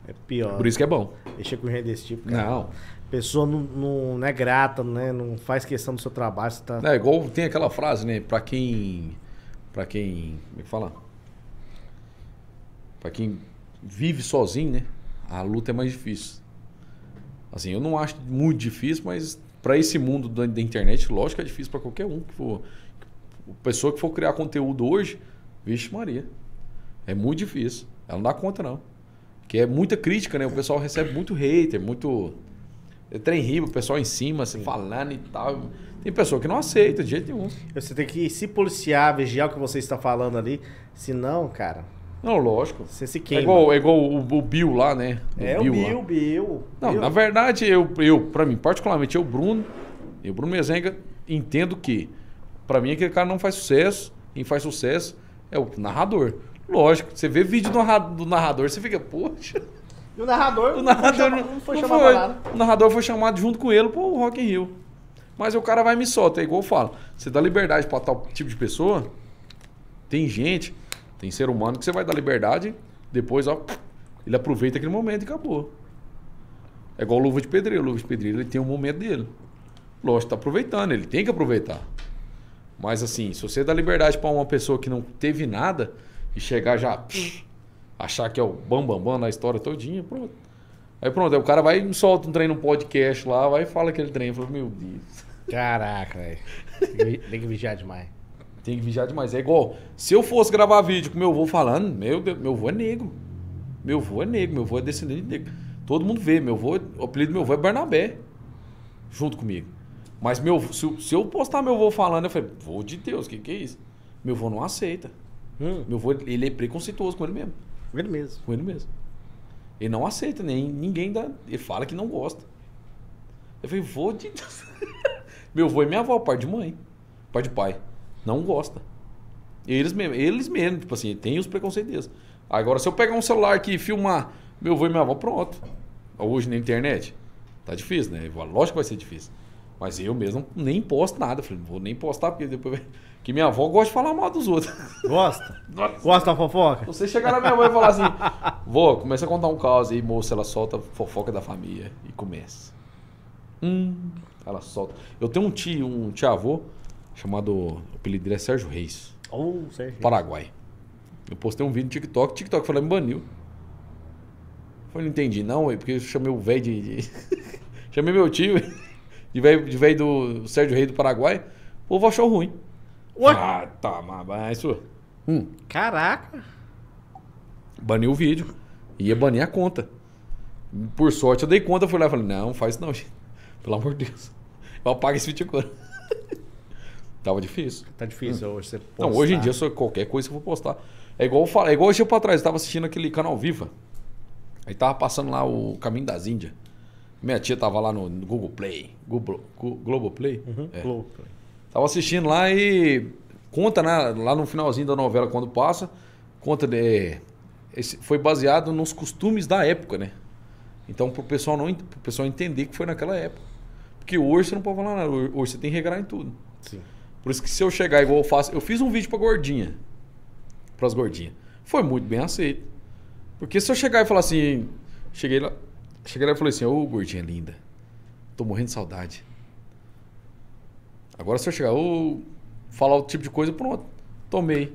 É pior. Por isso que é bom. Deixa com gente desse tipo, cara. Não. Pessoa não, não, não, é grata, né? Não faz questão do seu trabalho. Você tá... É igual tem aquela frase, né? Pra quem. Pra quem. Como é que fala? Pra quem vive sozinho, né? A luta é mais difícil. Assim, eu não acho muito difícil, mas para esse mundo da, da, internet, lógico que é difícil para qualquer um que for. Pessoa que for criar conteúdo hoje, vixe Maria. É muito difícil. Ela não dá conta, não. Que é muita crítica, né? O pessoal recebe muito hater, muito. É trem riba, o pessoal em cima, se assim, falando e tal. Tem pessoa que não aceita de jeito nenhum. Você tem que se policiar, vigiar o que você está falando ali. Se não, cara, não, lógico. Você se é queima. É igual, é igual o, o, Bill lá, né? O é Bill o Bill, o Bill. Não, Bill. na verdade, eu, eu para mim, particularmente, eu, Bruno, eu, Bruno Mezenga, entendo que, para mim, aquele cara não faz sucesso. Quem faz sucesso é o narrador. Lógico, você vê vídeo do narrador, você fica, poxa. E o narrador, o narrador não, foi, chamado, não foi chamado foi. O narrador foi chamado junto com ele pro Rock in Rio. Mas o cara vai me solta, é igual eu falo. Você dá liberdade para tal tipo de pessoa. Tem gente tem ser humano que você vai dar liberdade, depois, ó, ele aproveita aquele momento e acabou. É igual luva de pedreiro. Luva de pedreiro, ele tem um momento dele. Lógico, está aproveitando, ele tem que aproveitar. Mas assim, se você dá liberdade para uma pessoa que não teve nada e chegar já achar que é o bam bam bam na história todinha, pronto. Aí pronto, aí o cara vai e solta um treino um podcast lá, vai e fala aquele treino fala, meu Deus. Caraca, velho. Tem que vigiar demais. Tem que vigiar demais. É igual, se eu fosse gravar vídeo com meu avô falando, meu Deus, meu avô é negro. Meu avô é negro, meu avô é descendente de negro. Todo mundo vê, meu avô, o apelido do meu avô é Bernabé junto comigo. Mas meu, se, se eu postar meu avô falando, eu falei, vô de Deus, o que, que é isso? Meu avô não aceita. Hum. Meu avô, ele é preconceituoso com ele mesmo. Com ele mesmo. Com ele mesmo. Ele não aceita, nem ninguém dá. Ele fala que não gosta. Eu falei, vô de Deus. meu avô é minha avó, par de mãe, par de pai não gosta. Eles mesmo, eles mesmo, tipo assim, tem os preconceitos deles. Agora, se eu pegar um celular aqui e filmar meu avô e minha avó, pronto. Hoje na internet, tá difícil, né? Lógico que vai ser difícil. Mas eu mesmo nem posto nada. Falei, não vou nem postar, porque depois. Que minha avó gosta de falar mal dos outros. Gosta? Gosta da fofoca? Você chegar na minha mãe e falar assim: vou começa a contar um caos aí, moça, ela solta fofoca da família. E começa. Hum, ela solta. Eu tenho um tio, um tio avô, chamado. O apelido dele é Sérgio Reis. Oh, Sérgio. Paraguai. Eu postei um vídeo no TikTok, TikTok falou, me baniu. Eu falei, não entendi, não, é porque eu chamei o velho de. de... chamei meu tio de velho do Sérgio Reis do Paraguai. O povo achou ruim. Ué? Ah, tá, mas é isso. Hum. Caraca! Baniu o vídeo. Ia banir a conta. Por sorte, eu dei conta, fui lá e falei, não, faz não, gente. Pelo amor de Deus. Eu apago esse vídeo agora. Tava difícil. Tá difícil hum. hoje você postar. Não, hoje em dia, sou qualquer coisa que eu vou postar. É igual eu falei, é igual eu pra trás, eu tava assistindo aquele canal Viva. Aí tava passando lá o Caminho das Índias. Minha tia tava lá no Google Play. Google, Globo Play? Uhum, é. Globo Tava assistindo lá e conta, né? Lá no finalzinho da novela, quando passa, conta de. Esse foi baseado nos costumes da época, né? Então, pro pessoal, não, pro pessoal entender que foi naquela época. Porque hoje você não pode falar nada, hoje você tem que regrar em tudo. Sim. Por isso que se eu chegar igual eu faço. Eu fiz um vídeo pra gordinha. as gordinhas. Foi muito bem aceito. Porque se eu chegar e falar assim. Cheguei lá. Cheguei lá e falei assim, ô oh, gordinha linda. Tô morrendo de saudade. Agora se eu chegar, ou Oh, falar o tipo de coisa, pronto. Tomei.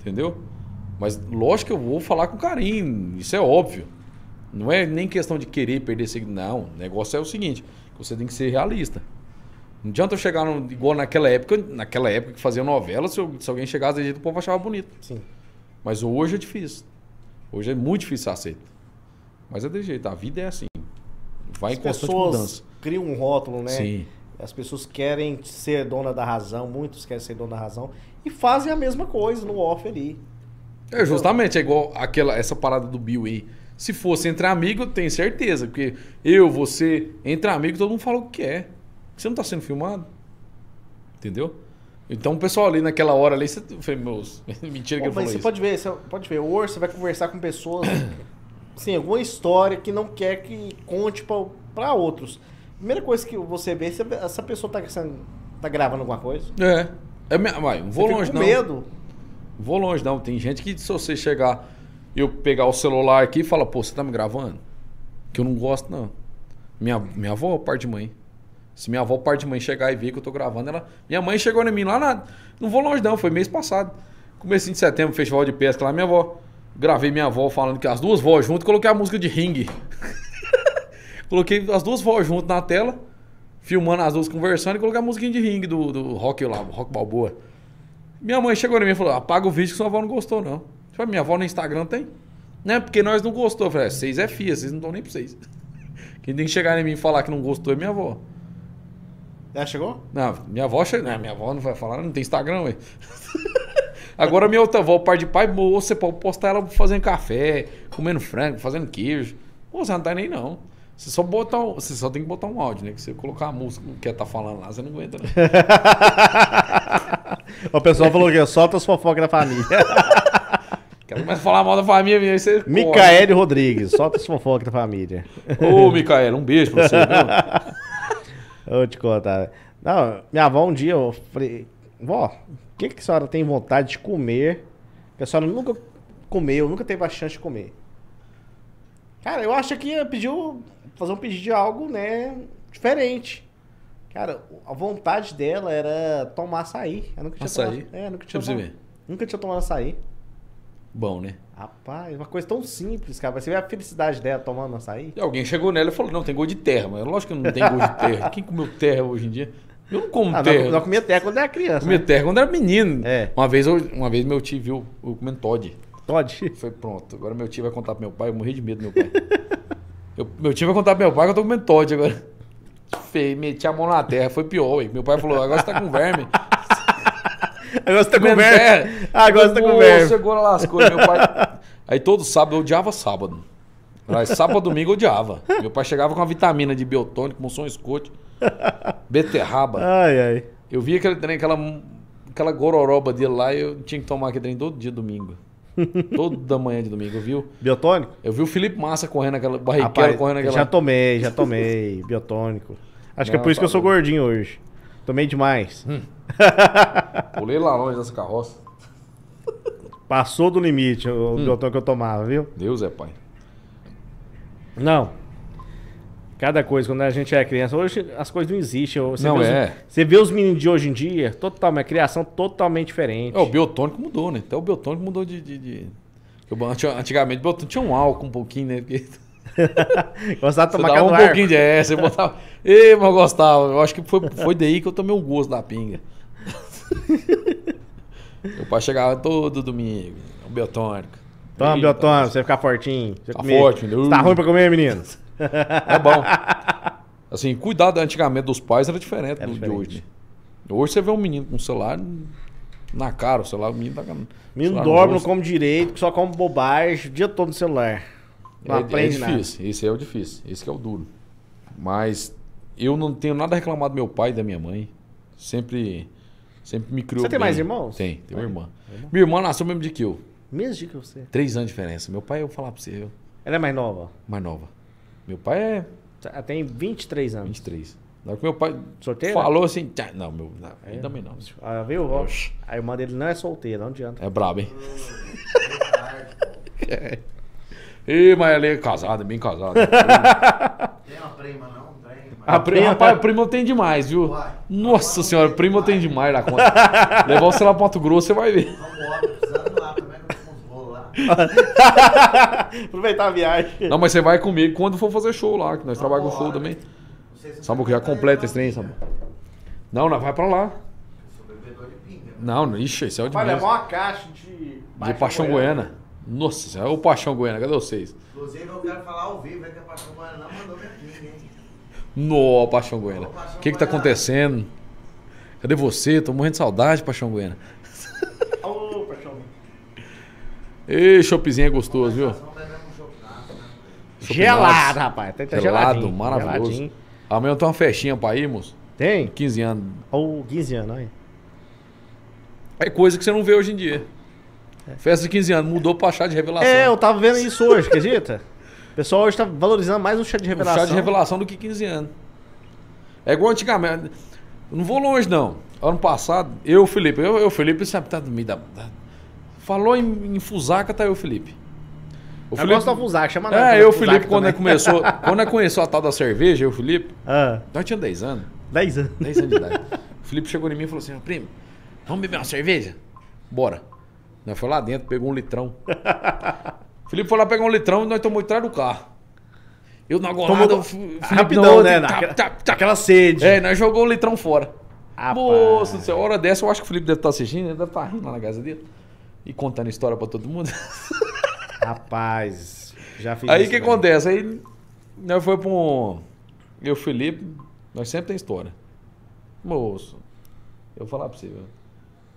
Entendeu? Mas lógico que eu vou falar com carinho, isso é óbvio. Não é nem questão de querer perder seguidor, não. O negócio é o seguinte, você tem que ser realista. Não adianta eu chegar no, igual naquela época, naquela época que fazia novela, se, eu, se alguém chegasse desse jeito, o povo achava bonito. Sim. Mas hoje é difícil. Hoje é muito difícil ser aceito. Mas é desse jeito, a vida é assim. Vai As em constante pessoas mudança. criam um rótulo, né? Sim. As pessoas querem ser dona da razão, muitos querem ser dona da razão, e fazem a mesma coisa no off ali. É, justamente, é igual aquela, essa parada do Bill aí. Se fosse entre amigos, eu tenho certeza, porque eu, você, entre amigos, todo mundo fala o que quer. É. Você não está sendo filmado. Entendeu? Então o pessoal ali naquela hora ali, você foi meus. Mentira Bom, que eu falei. Mas você isso. pode ver, você pode ver, hoje você vai conversar com pessoas, sim, alguma história que não quer que conte para outros. Primeira coisa que você vê, se essa pessoa tá, tá gravando alguma coisa. É. é vai, não vou você longe, com não. medo. Vou longe, não. Tem gente que se você chegar e eu pegar o celular aqui e falar, pô, você tá me gravando? Que eu não gosto, não. Minha, minha avó, parte de mãe. Se minha avó, parte de mãe, chegar e ver que eu tô gravando, ela. Minha mãe chegou em mim lá na. Não vou longe, não, foi mês passado. Comecinho de setembro, festival de pesca lá, minha avó. Gravei minha avó falando que as duas vós juntas, coloquei a música de ringue. coloquei as duas vós juntas na tela, filmando as duas conversando e coloquei a musiquinha de ringue do, do rock lá, rock balboa. Minha mãe chegou em mim e falou: apaga o vídeo que sua avó não gostou, não. Falei, minha avó no Instagram tem? Né? Porque nós não gostou. Eu falei, vocês é, é fia, vocês não dão nem pra vocês. Quem tem que chegar em mim e falar que não gostou é minha avó. Ela é, chegou? Não, minha avó chegou. Não, né, minha avó não vai falar, não tem Instagram, ué. Agora minha outra avó, par de pai, você pode postar ela fazendo café, comendo frango, fazendo queijo. você não tá nem não. Você só, botar, você só tem que botar um áudio, né? Que você colocar a música que ela tá falando lá, você não aguenta, né? o pessoal falou que é solta as fofocas da família. Quero mais falar mal da família minha. Você né? Micael Rodrigues, solta as fofocas da família. Ô, Micael, um beijo pra você. Viu? Eu vou te contar. Não, minha avó um dia, eu falei, vó, o que, que a senhora tem vontade de comer? Que a senhora nunca comeu, nunca teve a chance de comer. Cara, eu acho que é pediu fazer um pedido de algo, né, diferente. Cara, a vontade dela era tomar açaí. Eu nunca tinha açaí? Tomado, é, nunca tinha, tomado, nunca tinha tomado açaí bom, né? Rapaz, uma coisa tão simples, cara. Você vê a felicidade dela tomando açaí? E alguém chegou nela e falou: não, tem gol de terra, mas lógico que não tem gol de terra. Quem comeu terra hoje em dia? Eu não como ah, terra. eu comia terra quando era criança. Comia né? terra quando era menino. É. Uma, vez uma vez meu tio viu eu comendo Todd. Todd? Foi pronto. Agora meu tio vai contar pro meu pai. Eu morri de medo do meu pai. eu, meu tio vai contar pro meu pai que eu tô comendo Todd agora. Feio, meti a mão na terra. Foi pior, hein Meu pai falou: agora você tá com verme. Agora você tá com verme. Ah, agora você tá com verme. Você Meu pai... Aí todo sábado eu odiava sábado. Mas sábado domingo eu odiava. Meu pai chegava com uma vitamina de biotônico, moção escote, beterraba. Ai, ai. Eu via aquele trem, aquela, aquela gororoba dele lá, eu tinha que tomar aquele trem todo dia domingo. Toda manhã de domingo, viu? Biotônico? Eu vi o Felipe Massa correndo aquela barriqueira, correndo aquela. Já tomei, já tomei. biotônico. Acho Não, que é por isso tá que eu tá sou gordinho hoje. Tomei demais. Hum. Pulei lá longe das carroças. Passou do limite o hum. biotônico que eu tomava, viu? Deus é pai. Não. Cada coisa, quando a gente é criança, hoje as coisas não existem. Você não vê é. Os, você vê os meninos de hoje em dia, totalmente, é criação totalmente diferente. É, o biotônico mudou, né? Até o biotônico mudou de... de, de... Antigamente, tinha um álcool um pouquinho, né? Porque gostava de tomar você um pouquinho de é, botava. Ei, mas eu gostava. Eu acho que foi, foi daí que eu tomei um gosto da pinga. Meu pai chegava todo domingo, é um biotônico. Toma, biotônico, você ficar fortinho. Você tá comer. forte, tá ruim pra comer, meninos? É bom. Assim, cuidado antigamente dos pais era diferente era do diferente. de hoje. Hoje você vê um menino com um celular na cara, o celular, o menino tá. Menino dorme, não come direito, só come bobagem o dia todo no celular. Não é, é aprende é difícil, nada. esse é o difícil, esse é o duro. Mas eu não tenho nada a reclamar do meu pai e da minha mãe. Sempre, sempre me criou. Você tem bem. mais irmãos? Tem, tem uma irmã. irmã. Minha irmã nasceu mesmo de que eu. Mesmo de que você? Três anos de diferença. Meu pai, eu vou falar pra você. Eu... Ela é mais nova? Mais nova. Meu pai é. Tá, ela tem 23 anos. 23. Na hora que meu pai solteiro? falou assim, não, meu, não, é. ainda não. Ah, viu? Oxi. A irmã dele não é solteira, não adianta. É brabo, hein? é. Ih, mas ela é casada, bem casada. tem uma prima, não? A prima, rapaz, tem demais, viu? Nossa vai, senhora, prima tem demais na conta. Levar você lá pro Mato Grosso, você vai ver. Vamos lá. Aproveitar a viagem. Não, mas você vai comigo quando for fazer show lá, que nós trabalhamos com show também. Se que já completa esse trem, Samu. Não, não, vai pra lá. Né? Não, ixi, esse é o de Vai levar uma caixa de... De Paixão Goiana. Nossa senhora, ô Paixão Goiânia, cadê vocês? Inclusive, eu quero falar ao vivo, é que a Paixão Goiânia não mandou minha pinga, hein? No, Paixão Goiânia. O que, que tá acontecendo? Cadê você? Tô morrendo de saudade, Paixão Goiânia. Ô, Paixão Ei, chopezinho é gostoso, viu? Tá né? Gelado, rapaz. Tá, tá gelado, geladinho, maravilhoso. Geladinho. Amanhã tem uma festinha pra ir, moço. Tem? 15 anos. Ou oh, 15 anos, aí. É coisa que você não vê hoje em dia. É. Festa de 15 anos, mudou para chá de revelação. É, eu tava vendo isso hoje, acredita? O pessoal hoje tá valorizando mais o chá de revelação. O chá de revelação do que 15 anos. É igual antigamente. Não vou longe, não. Ano passado, eu, Felipe, eu, eu Felipe, sabe, tá me da, Falou em, em Fusaca, tá eu, Felipe. O eu gosto da Fusaca, chama não. É, eu, Felipe, quando também. começou, quando eu conheceu a tal da cerveja, eu, Felipe, ah. nós então tinha 10 anos. 10 anos. 10 anos de idade. o Felipe chegou em mim e falou assim, primo, vamos beber uma cerveja? Bora. Nós foi lá dentro, pegou um litrão. Felipe foi lá pegar um litrão e nós tomamos atrás do carro. Eu na golada, Tomou... Felipe, rapidão, não, né? Tá, tá, tá, aquela sede. É, nós jogou o litrão fora. Moço do céu, hora dessa, eu acho que o Felipe deve estar tá assistindo, ele deve estar tá rindo lá na casa dele. E contando história pra todo mundo. Rapaz, já fiz Aí o que acontece? Aí nós foi pra um. Eu, Felipe, nós sempre tem história. Moço, eu vou falar pra você,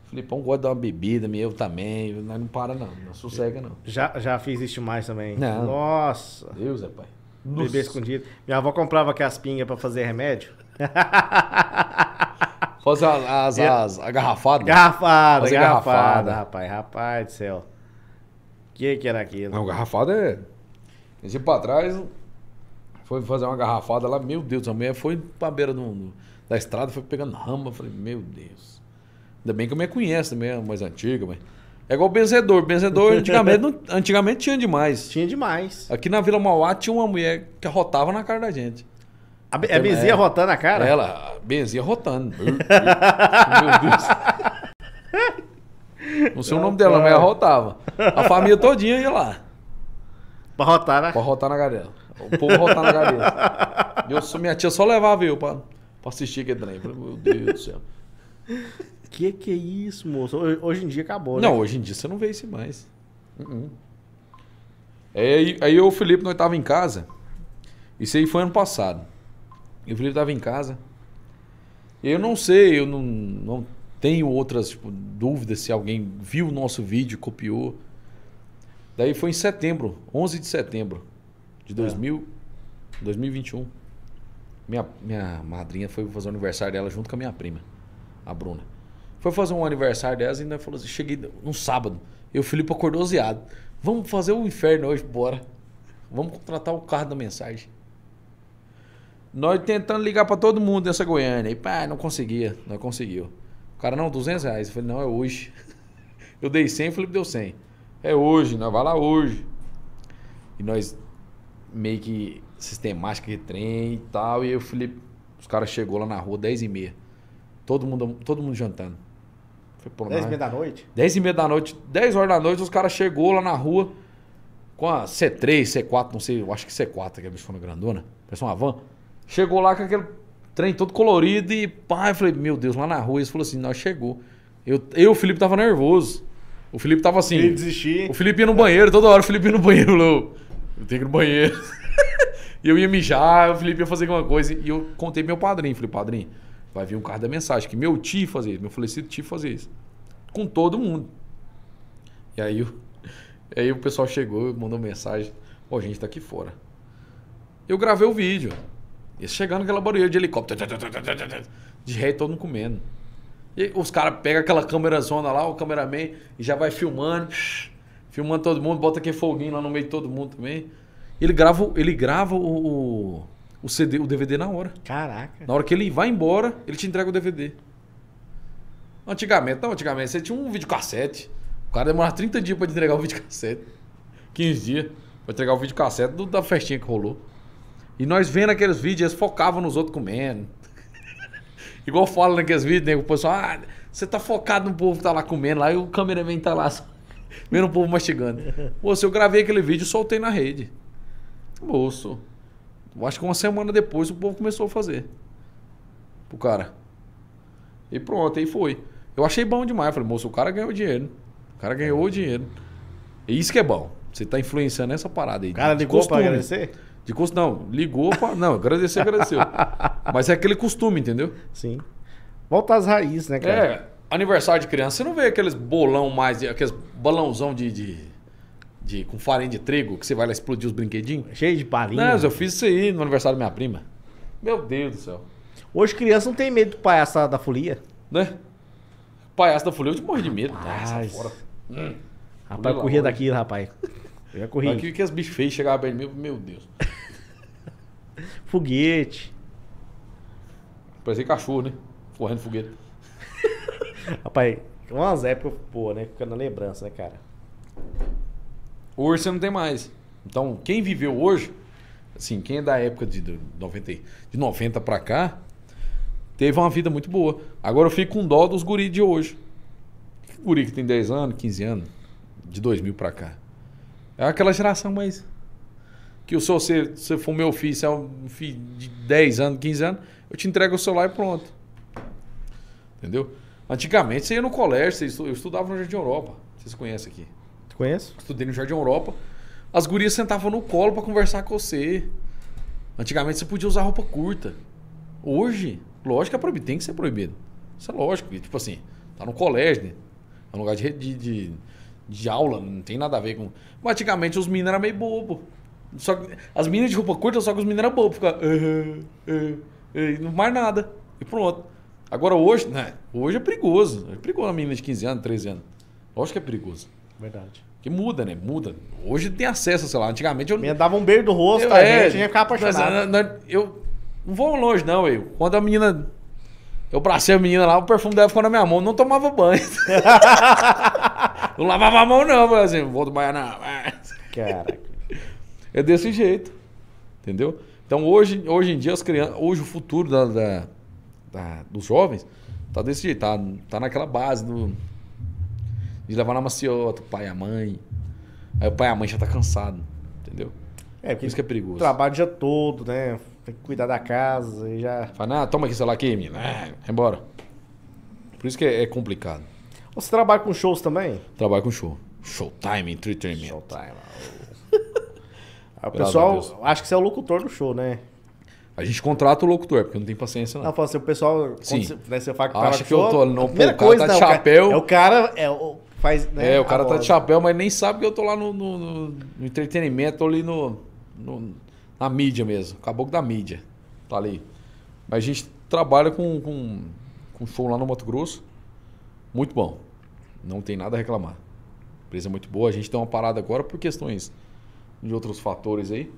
o Filipão gosta de dar uma bebida, eu também. Nós não para, não. Não sossega, não. Já, já fiz isso demais também. Não. Nossa. Deus, é pai. Bebê escondido. Minha avó comprava aqui as pingas pra fazer remédio. Fazer as, as, as a garrafada. Garrafada, Fazer garrafada, garrafada, rapaz. Rapaz do céu. O que, que era aquilo? Não, garrafada é. Esse pra trás foi fazer uma garrafada lá, meu Deus, a mulher foi pra beira do, da estrada, foi pegando rama. Falei, meu Deus. Ainda bem que eu me conheço também, é né? mais antiga, mas. É igual benzedor. Benzedor antigamente, não, antigamente tinha demais. Tinha demais. Aqui na Vila Mauá tinha uma mulher que rotava na cara da gente. A, é então, benzia é, rotando a cara? Ela, benzia rotando. Meu Deus. Não sei o nome dela, mas ela rotava. A família todinha ia lá. Pra rotar, né? Pra rotar na garela. O povo rotar na garela. minha tia só levava eu pra, pra assistir aquele trem. Meu Deus do céu. Que que é isso, moço? Hoje em dia acabou, né? Não, hoje em dia você não vê isso mais. Uh -uh. É, aí eu o Felipe, nós tava em casa. Isso aí foi ano passado. E o Felipe tava em casa. Eu não sei, eu não, não tenho outras tipo, dúvidas se alguém viu o nosso vídeo, copiou. Daí foi em setembro, 11 de setembro de 2000, é. 2021. Minha, minha madrinha foi fazer o aniversário dela junto com a minha prima a Bruna. Foi fazer um aniversário dela e ainda falou assim: cheguei num sábado. E o Felipe acordou zeado. Vamos fazer o um inferno hoje, bora. Vamos contratar o carro da mensagem. Nós tentando ligar para todo mundo nessa Goiânia. E pá, não conseguia, não conseguiu. O cara, não, 200 reais. Eu falei, não, é hoje. Eu dei 100, o Felipe deu 100. É hoje, nós vai lá hoje. E nós meio que sistemática de trem e tal. E aí o Felipe, os caras chegou lá na rua 10 e meia. Todo mundo, todo mundo jantando. Foi por 10 e meia da noite? 10 e meia da noite. 10 horas da noite, os caras chegou lá na rua com a C3, C4, não sei, eu acho que C4, que é a bichona grandona. Parece uma van. Chegou lá com aquele trem todo colorido e pá, eu falei, meu Deus, lá na rua. Eles falaram assim, nós chegou. Eu, eu, o Felipe tava nervoso. O Felipe tava assim. Ele desistir. O Felipe ia no banheiro, toda hora o Felipe ia no banheiro. Falou, eu tenho que ir no banheiro. e eu ia mijar, o Felipe ia fazer alguma coisa. E eu contei pro meu padrinho. Falei, padrinho, Vai vir um carro da mensagem, que meu tio fazia isso, meu falecido tio fazia isso. Com todo mundo. E aí, aí o pessoal chegou, mandou mensagem. Ó, oh, gente, tá aqui fora. Eu gravei o vídeo. Eles chegando naquela barulheira de helicóptero. De rei todo mundo comendo. E os caras pegam aquela câmera zona lá, o cameraman, e já vai filmando. Filmando todo mundo, bota aquele foguinho lá no meio de todo mundo também. Ele grava, ele grava o, o o CD, o DVD na hora. Caraca. Na hora que ele vai embora, ele te entrega o DVD. Antigamente, não, antigamente você tinha um videocassete. O cara demorava 30 dias para entregar o videocassete. 15 dias para entregar o videocassete do, da festinha que rolou. E nós vendo aqueles vídeos, eles focavam nos outros comendo. Igual fala naqueles vídeos, né? O pessoal, ah, você tá focado no povo que tá lá comendo, lá e o cameraman tá lá vendo o povo mastigando. Pô, se eu gravei aquele vídeo, soltei na rede. Moço, eu acho que uma semana depois o povo começou a fazer. Pro cara. E pronto, aí foi. Eu achei bom demais. Eu falei, moço, o cara ganhou dinheiro. O cara ganhou o dinheiro. E isso que é bom. Você tá influenciando essa parada aí. O cara de ligou costume. agradecer? De costume, não. Ligou pra... Não, agradecer, agradeceu. Mas é aquele costume, entendeu? Sim. Volta às raízes, né, cara? É. Aniversário de criança, você não vê aqueles bolão mais... Aqueles balãozão de... de de, com farinha de trigo, que você vai lá explodir os brinquedinhos. Cheio de palhinha. Não, eu fiz isso aí no aniversário da minha prima. Meu Deus do céu. Hoje criança não tem medo do palhaço da folia. Né? Palhaço da folia eu te morri de medo. Rapaz, fora. Hum. Rapaz, eu corria daquilo, rapaz. Eu já corri. Aquilo que as bichos fez chegava perto de mim, meu Deus. foguete. Parecia cachorro, né? Correndo foguete. rapaz, é umas épocas, pô, né? Ficando na lembrança, né, cara? Hoje você não tem mais. Então, quem viveu hoje, assim, quem é da época de, 90, de 90 para cá, teve uma vida muito boa. Agora eu fico com dó dos guris de hoje. Guri que tem 10 anos, 15 anos, de 2000 para cá. É aquela geração mais. Que o seu, se você for meu filho, se é um filho de 10 anos, 15 anos, eu te entrego o celular e pronto. Entendeu? Antigamente você ia no colégio, você estu... eu estudava no Jardim Europa. Vocês conhecem aqui. Conheço. Estudei no Jardim Europa. As gurias sentavam no colo para conversar com você. Antigamente você podia usar roupa curta. Hoje, lógico, é proibido. Tem que ser proibido. Isso é lógico. E, tipo assim, tá no colégio, né? É um lugar de, de, de, aula, não tem nada a ver com. Mas antigamente os meninos eram meio bobo. Só que, as meninas de roupa curta, só que os meninos eram bobos. Ficava, uh, uh, uh, não mais nada. E pronto. Agora hoje, né? Hoje é perigoso. É perigoso a menina de 15 anos, 13 anos. Lógico que é perigoso. Verdade. Que muda, né? Muda. Hoje tem acesso, sei lá. Antigamente eu. Me dava um beijo do rosto, eu, a é, gente, ia ficar é, apaixonado. Mas, eu não vou longe, não, eu. Quando a menina. Eu bracei a menina lá, o perfume dela ficou na minha mão, não tomava banho. não lavava a mão, não, mas assim, vou do banhar na. Caraca. É desse jeito. Entendeu? Então hoje, hoje em dia as crianças. Hoje o futuro da, da, da dos jovens tá desse jeito, tá, tá naquela base do de levar na maciota, o pai, a mãe. Aí o pai e a mãe já tá cansado, entendeu? É, porque Por isso que é perigoso. trabalho o dia todo, né? Tem que cuidar da casa e já. Fala, ah, toma aqui, sei lá, aqui, menina. É, embora. Por isso que é, é, complicado. Você trabalha com shows também? Trabalho com show. Showtime, entretenimento. Showtime. Ah, o pessoal acha que você é o locutor do show, né? A gente contrata o locutor, porque não tem paciência, não. Não, fala assim, o pessoal, Sim. você, né, você fala que que show, eu tô, não, pô, o cara coisa, tá né, de não, chapéu. É o cara, é o faz. Né, é, o cara tá de chapéu, mas nem sabe que eu tô lá no, no, no entretenimento, tô ali no, no, na mídia mesmo. Acabou da mídia. Tá ali. Mas a gente trabalha com, com, com show lá no Mato Grosso. Muito bom. Não tem nada a reclamar. empresa muito boa. A gente tem uma parada agora por questões de outros fatores aí.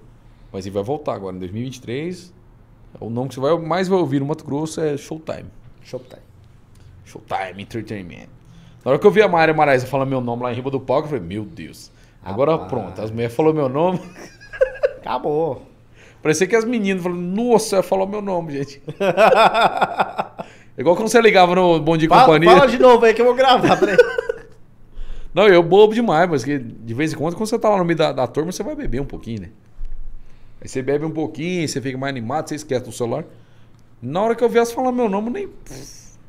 Mas ele vai voltar agora em 2023. É o nome que você vai mais vai ouvir no Mato Grosso é Showtime. Showtime. Showtime Entertainment. Na hora que eu vi a Maria Maraísa falar meu nome lá em riba do palco, eu falei, meu Deus. Agora Rapaz. pronto, as mulheres falaram meu nome. Acabou. Parecia que as meninas falaram, nossa, falou meu nome, gente. Igual quando você ligava no Bom Dia fala, Companhia. Fala de novo aí que eu vou gravar, Não, eu bobo demais, mas que de vez em quando, quando você tá lá no meio da, da turma, você vai beber um pouquinho, né? Aí você bebe um pouquinho, você fica mais animado, você esquece do celular. Na hora que eu vi falar meu nome, nem,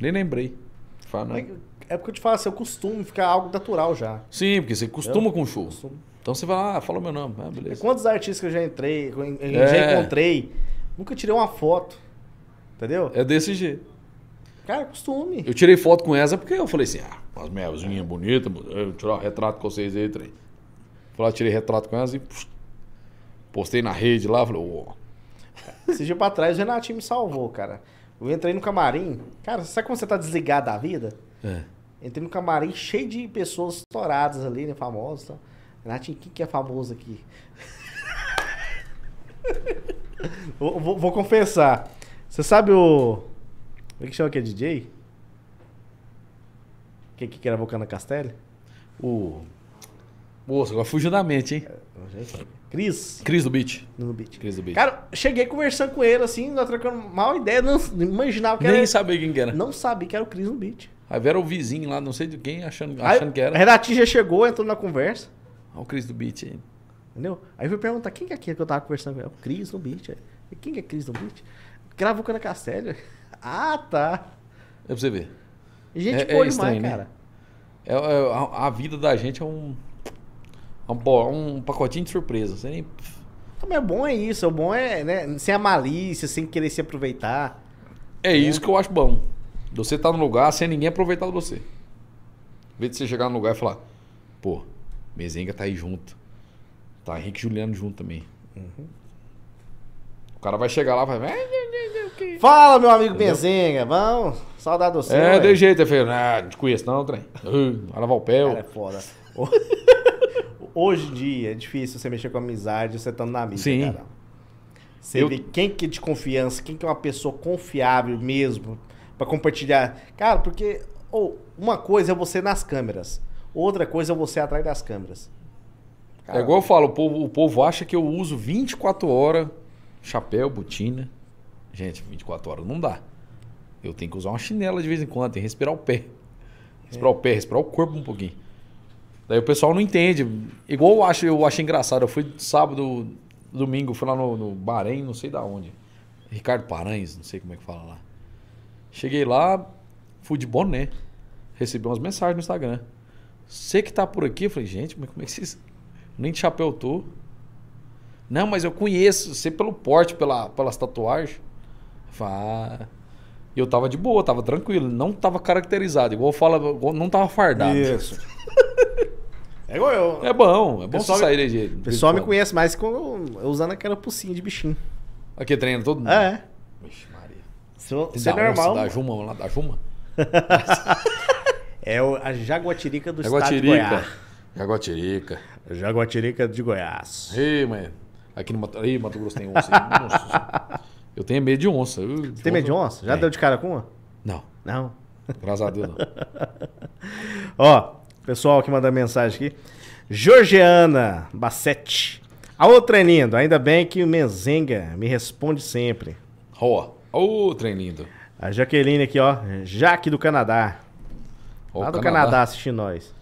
nem lembrei. Fala, não. Né? É porque eu te falo assim, eu costumo ficar algo natural já. Sim, porque você costuma eu, com show. Costumo. Então você vai lá, ah, fala o meu nome, ah, beleza. Quantos artistas que eu já entrei, eu é. já encontrei, nunca tirei uma foto. Entendeu? É desse jeito. Cara, costume. Eu tirei foto com essa porque eu falei assim, ah, umas meiazinhas bonitas, eu tirar um retrato com vocês aí, três. Falei, tirei retrato com elas e pux, postei na rede lá, falei, ó. Oh. Esse dia pra trás o Renatinho me salvou, cara. Eu entrei no camarim. Cara, sabe como você tá desligado da vida? É. Entrei no camarim cheio de pessoas estouradas ali, né? Famosas. Tá? Renatinho, quem que é famoso aqui? vou, vou, vou, confessar. Você sabe o. Como é que chama aquele DJ? Quem que era Vocana Castelli? O. Moço, agora fugiu da mente, hein? Cris. Cris do Beat. No Beat. Cris do Beat. Cara, cheguei conversando com ele assim, nós trocando mal ideia, não, não imaginava que Nem era. Nem sabia quem que era. Não sabia que era o Cris do Beat. Aí vieram o vizinho lá, não sei de quem, achando, aí, que era. A Renatinha já chegou, entrou na conversa. Olha o Cris do Beat aí. Entendeu? Aí eu fui perguntar quem que é que eu tava conversando É O Cris do Beat. É. Quem que é Cris do Beat? Gravou com a Ah, tá. É pra você ver. Gente é, boa é estranho, demais, né? cara. É, é a, a, vida da gente é um, é um, um pacotinho de surpresa. Você nem... Mas é bom é isso. O é bom é né, sem a malícia, sem querer se aproveitar. É né? isso que eu acho bom. Você tá no lugar sem ninguém aproveitar de você. Em vez de você chegar no lugar e falar, pô, Mesenga tá aí junto. Tá Henrique Juliano junto também. Uhum. O cara vai chegar lá e vai. Fala, meu amigo Entendeu? Mezenga, vamos. Saudade do seu. É, de jeito, eu feio. não te conheço, não, trem. Ana o Cara, é foda. Hoje em dia é difícil você mexer com amizade você estando na mídia, Sim. Cara. Você eu... vê quem que é de confiança, quem que é uma pessoa confiável mesmo para compartilhar. Cara, porque ou oh, uma coisa é você nas câmeras, outra coisa é você atrás das câmeras. É Cara, é igual eu falo, o povo, o povo acha que eu uso 24 horas chapéu, botina. Gente, 24 horas não dá. Eu tenho que usar uma chinela de vez em quando, tem que respirar o pé. Respirar é. o pé, respirar o corpo um pouquinho. Daí o pessoal não entende. Igual eu acho, eu achei engraçado. Eu fui sábado, domingo, fui lá no, no Bahrein, não sei da onde. Ricardo Paranhos, não sei como é que fala lá. Cheguei lá, fui de boné. Recebi umas mensagens no Instagram. Você que tá por aqui, eu falei, gente, mas como é que vocês. Nem de chapéu tô. Não, mas eu conheço, você pelo porte, pela, pelas tatuagens. falei, ah. E eu tava de boa, tava tranquilo, não tava caracterizado, igual fala, não tava fardado. Isso. é igual eu. É bom, é bom sair de jeito. O pessoal me conhece mais com, usando aquela pulsinha de bichinho. Aqui treina todo mundo. É. Vixe, isso, isso é normal. Da Juma, lá da Juma. é a Jaguatirica do Jaguatirica. estado de Goiás. Jaguatirica. Jaguatirica de Goiás. Ei, mãe. Aqui no Mato, Ei, Mato Grosso tem onça. eu tenho medo de onça. de Você tem medo de onça? Já é. deu de cara com uma? Não. Não? Graças a Deus, não. Ó, pessoal que manda mensagem aqui. Georgiana Bassetti. A outra é lindo. Ainda bem que o Mezenga me responde sempre. Roa. Ô, oh, trem lindo. A Jaqueline aqui, ó. Jaque do Canadá. Oh, Lá do Canadá. Canadá assistindo nós.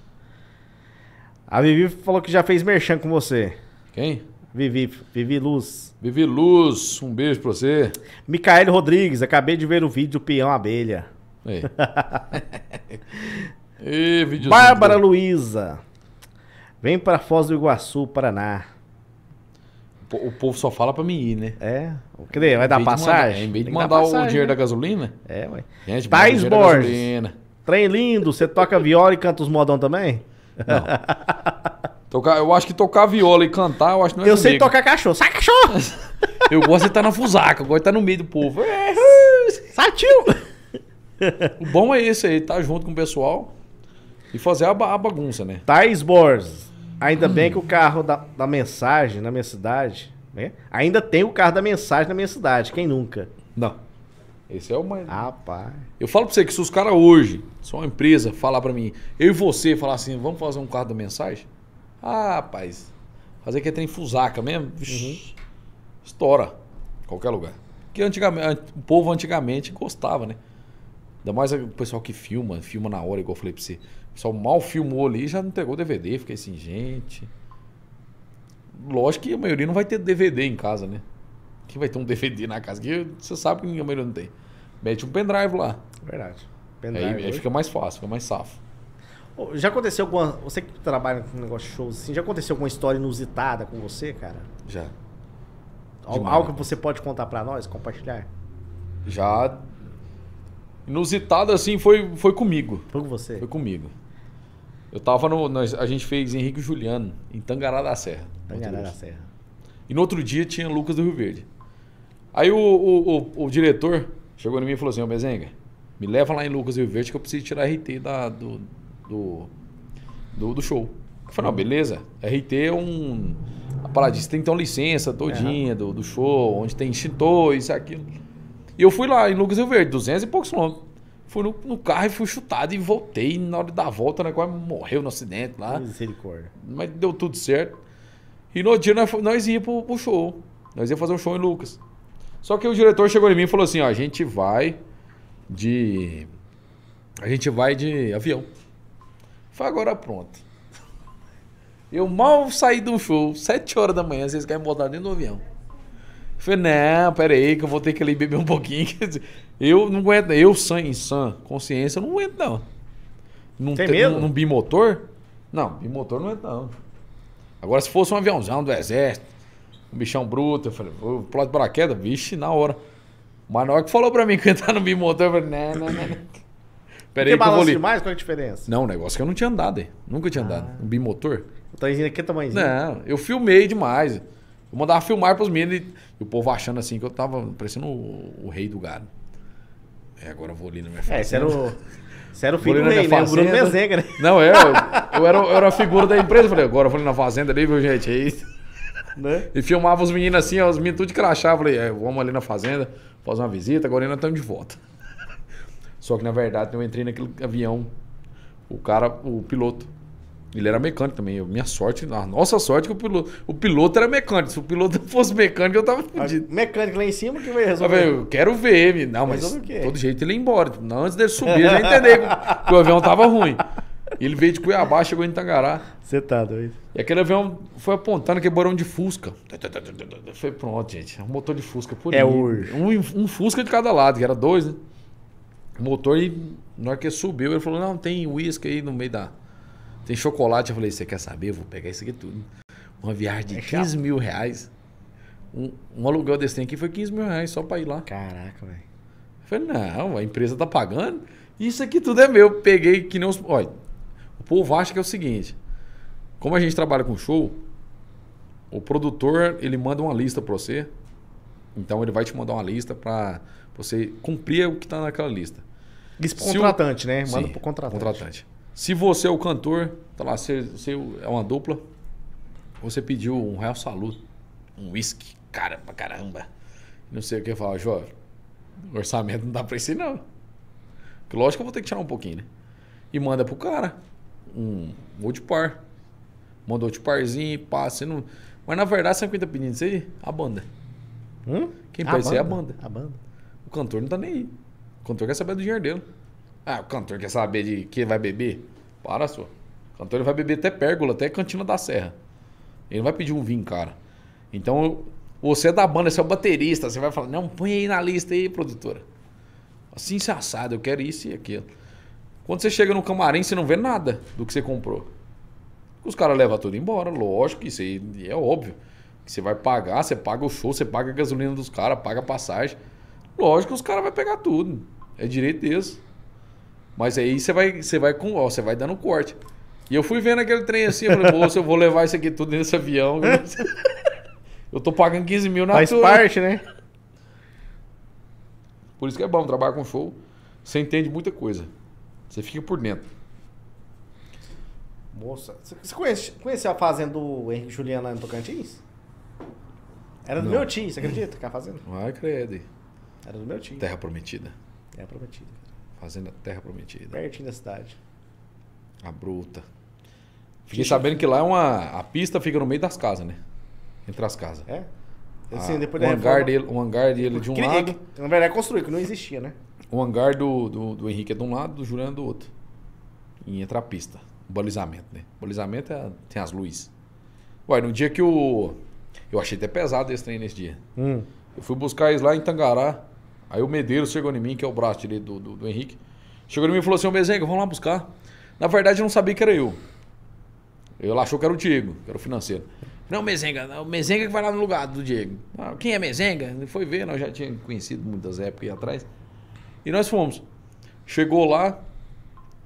A Vivi falou que já fez merchan com você. Quem? Vivi, Vivi Luz. Vivi Luz, um beijo pra você. Micael Rodrigues, acabei de ver o vídeo do Peão Abelha. Ei. Ei, Bárbara Luísa. Vem para Foz do Iguaçu, Paraná. O povo só fala pra mim ir, né? É. Quer dizer, vai dar passagem? em vez de mandar, passagem, o dinheiro né? da gasolina. É, ué. Gente, Thais Borges. Trem lindo. Você toca viola e canta os modão também? Não. tocar, eu acho que tocar viola e cantar, eu acho que não é Eu sei tocar cachorro. Sai, cachorro! eu gosto de estar na fusaca, eu gosto de estar no meio do povo. É. Sai, tio! o bom é esse aí, estar tá junto com o pessoal e fazer a, a bagunça, né? Thais Borges. Ainda bem hum. que o carro da, da mensagem na minha cidade, né? Ainda tem o carro da mensagem na minha cidade, quem nunca? Não. Esse é o mais. Rapaz. Eu falo pra você que se os caras hoje, se uma empresa falar pra mim, eu e você falar assim, vamos fazer um carro da mensagem? Ah, rapaz. Fazer que é tem fusaca mesmo? Uhum. Estoura. Qualquer lugar. Que antigamente, o povo antigamente gostava, né? Ainda mais o pessoal que filma, filma na hora, igual eu falei pra você. Só mal filmou ali já não entregou DVD. Fiquei assim, gente. Lógico que a maioria não vai ter DVD em casa, né? Quem vai ter um DVD na casa? Que você sabe que a maioria não tem. Mete um pendrive lá. Verdade. Pendrive aí, aí fica mais fácil, fica mais safo. Já aconteceu alguma. Você que trabalha com um negócio de shows assim, já aconteceu alguma história inusitada com você, cara? Já. Demais. Algo que você pode contar para nós, compartilhar? Já. Inusitado assim foi, foi comigo. Foi com você? Foi comigo. Eu tava no. Nós, a gente fez Henrique Juliano, em Tangará da Serra. Tangará da Serra. E no outro dia tinha Lucas do Rio Verde. Aí o, o, o, o diretor chegou em mim e falou assim: Ô Bezenga, me leva lá em Lucas do Rio Verde que eu preciso tirar RT da, do, do, do, do show. Eu falei: não, uhum. beleza. RT é um. A paladista tem que ter uma licença todinha é. do, do show, onde tem extintor, isso e aquilo. E eu fui lá em Lucas do Rio Verde, 200 e poucos quilômetros. Fui no, no, carro e fui chutado e voltei. na hora da volta, né, quase morreu no acidente lá. Misericórdia. Mas deu tudo certo. E no dia nós, nós íamos pro, pro show. Nós íamos fazer um show em Lucas. Só que o diretor chegou em mim e falou assim: ó, a gente vai de. A gente vai de avião. Foi agora pronto. Eu mal saí do show, sete horas da manhã, vocês querem botar dentro do avião. Eu falei, não, peraí, que eu vou ter que ali beber um pouquinho. Quer dizer, eu não aguento, eu sã, em sã consciência, eu não aguento não. Num, Tem medo? Num, num bimotor? Não, bimotor não aguento não. Agora, se fosse um aviãozão do exército, um bichão bruto, eu falei, vou pular de paraquedas, vixe, na hora. Mas na hora que falou pra mim que eu entrar no bimotor, eu falei, não, não, não. Peraí, que balanço demais? Qual é a diferença? Não, o negócio é que eu não tinha andado, hein? nunca tinha andado. Ah. Um bimotor. Então, é tamanhozinho? Não, eu filmei demais. Eu mandava filmar pros meninos. E e o povo achando assim que eu tava parecendo o, o rei do gado. É, agora eu vou ali na minha fazenda. É, você era o, você era o filho do rei, né? O Bruno Mezenga, né? Não, é, eu, eu, era, eu era a figura da empresa. Eu falei, agora eu vou ali na fazenda ali, viu, gente? É isso. Né? E filmava os meninos assim, os meninos tudo de crachá. Eu falei, é, vamos ali na fazenda, fazer uma visita, agora ainda estamos de volta. Só que na verdade eu entrei naquele avião, o cara, o piloto, ele era mecânico também. minha sorte, a nossa sorte é que o piloto, o piloto era mecânico. Se o piloto fosse mecânico, eu tava fudido. Mecânico lá em cima que vai resolver. Eu, eu quero ver, não, mas todo jeito ele ia embora. Não, antes dele subir, eu já entendi que o avião tava ruim. Ele veio de Cuiabá, chegou em Tangará. Você tá doido. E aquele avião foi apontando que é borão de Fusca. Foi pronto, gente. É um motor de Fusca por É hoje. Um, um Fusca de cada lado, que era dois, né? O motor, e na hora que subiu, ele falou: não, tem uísque aí no meio da tem chocolate. Eu falei, você quer saber? Eu vou pegar isso aqui tudo. Uma viagem de é 15 chato. mil reais. Um, um, aluguel desse aqui foi 15 mil reais só pra ir lá. Caraca, velho. Eu falei, não, a empresa tá pagando. Isso aqui tudo é meu. Peguei que nem os. Olha, o povo acha que é o seguinte: como a gente trabalha com show, o produtor ele manda uma lista pra você. Então ele vai te mandar uma lista pra você cumprir o que tá naquela lista. Isso pro contratante, o... né? Manda Sim, pro contratante. contratante. Se você é o cantor, tá lá, você, você é uma dupla, você pediu um real saludo, um uísque, cara pra caramba. Não sei o que falar, Jó, orçamento não dá pra isso não. Porque lógico que eu vou ter que tirar um pouquinho, né? E manda pro cara um old par. Manda outro parzinho, passa. Não... Mas na verdade, sabe quem tá pedindo isso aí? A banda. Hum? Quem pede isso é a banda. A banda. O cantor não tá nem aí. O cantor quer saber do dinheiro dele. Ah, o cantor quer saber de que vai beber? Para, sua. O cantor vai beber até pérgola, até cantina da serra. Ele não vai pedir um vinho, cara. Então, você é da banda, você é o baterista, você vai falar, não, põe aí na lista aí, produtora. Assim se é assado, eu quero isso e aquilo. Quando você chega no camarim, você não vê nada do que você comprou. Os caras levam tudo embora, lógico, isso aí é óbvio. você vai pagar, você paga o show, você paga a gasolina dos caras, paga a passagem. Lógico que os caras vão pegar tudo. É direito deles. Mas aí você vai, você vai com, ó, você vai dando um corte. E eu fui vendo aquele trem assim, eu falei, moço, eu vou levar isso aqui tudo nesse avião. Eu tô pagando 15 mil na Faz tua. parte, né? Por isso que é bom trabalhar com show. Você entende muita coisa. Você fica por dentro. Moça, você conhece, conheceu a fazenda do Henrique Juliano lá Tocantins? Era do Não. meu tio, você acredita que é a fazenda? Ai, credo. Era do meu tio. Terra Prometida. Terra Prometida. Fazenda Terra Prometida. Pertinho da cidade. A bruta. Fiquei sabendo que lá é uma. A pista fica no meio das casas, né? Entre as casas. É? Assim, depois o, reforma... hangar dele, o hangar dele de um que, lado. Que, na verdade, é construído, que não existia, né? O hangar do, do, do, Henrique é de um lado, do Juliano é do outro. E entra a pista. O balizamento, né? O balizamento é, tem as luzes. Ué, no dia que o. Eu achei até pesado esse trem nesse dia. Hum. Eu fui buscar eles lá em Tangará. Aí o Medeiros chegou em mim, que é o braço direito do, do, do Henrique. Chegou em mim e falou assim: Ô mesenga vamos lá buscar. Na verdade, eu não sabia que era eu. Ele achou que era o Diego, que era o financeiro. Não, Mezenga, o Mezenga que vai lá no lugar do Diego. Ah, quem é Mezenga? Ele foi ver, nós já tínhamos conhecido muitas épocas atrás. E nós fomos. Chegou lá,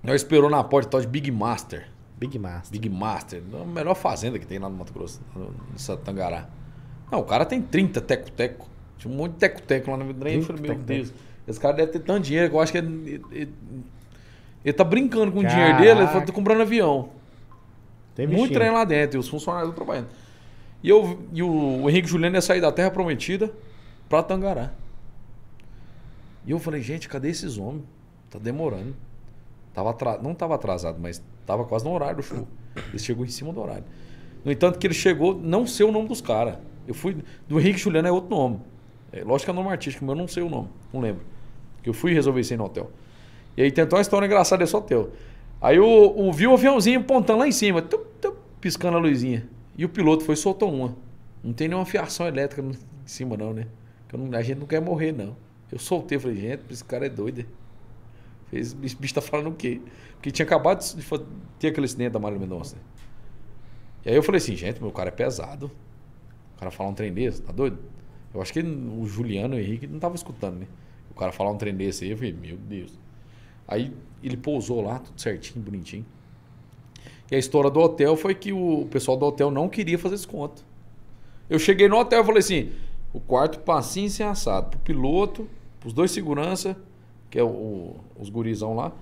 nós esperou na porta tal de Big Master. Big Master. Big Master, a melhor fazenda que tem lá no Mato Grosso, no, no Tangará. Não, o cara tem 30 teco-teco. Tinha muito teco-teco lá no trem. Eu falei, meu Deus, esse cara deve ter tanto dinheiro que eu acho que ele, ele, ele tá brincando com Caraca. o dinheiro dele, ele falou, tô comprando avião. Tem muito trem lá dentro, e os funcionários trabalhando. E, eu, e o, o Henrique Juliano ia sair da Terra Prometida para Tangará. E eu falei, gente, cadê esses homens? Tá demorando. Tava atras... Não tava atrasado, mas tava quase no horário do show. Ele chegou em cima do horário. No entanto, que ele chegou, não sei o nome dos caras. Eu fui. Do Henrique Juliano é outro nome. É, lógico que é nome artístico, mas eu não sei o nome, não lembro. Que eu fui resolver isso aí no hotel. E aí tentou uma história engraçada desse hotel. Aí eu, eu vi o aviãozinho pontando lá em cima, tup, tup, piscando a luzinha. E o piloto foi e soltou uma. Não tem nenhuma fiação elétrica em cima, não, né? Não, a gente não quer morrer, não. Eu soltei, falei, gente, esse cara é doido. Esse bicho tá falando o quê? Porque tinha acabado de ter aquele acidente da Marília Mendonça. Né? E aí eu falei assim, gente, meu cara é pesado. O cara fala um trem desse, tá doido? Eu acho que o Juliano o Henrique não tava escutando, né? O cara falar um trem desse aí, eu falei, meu Deus. Aí ele pousou lá, tudo certinho, bonitinho. E a história do hotel foi que o pessoal do hotel não queria fazer desconto. Eu cheguei no hotel e falei assim: o quarto passinho sem assado, pro piloto, pros dois segurança, que é o, os gurizão lá,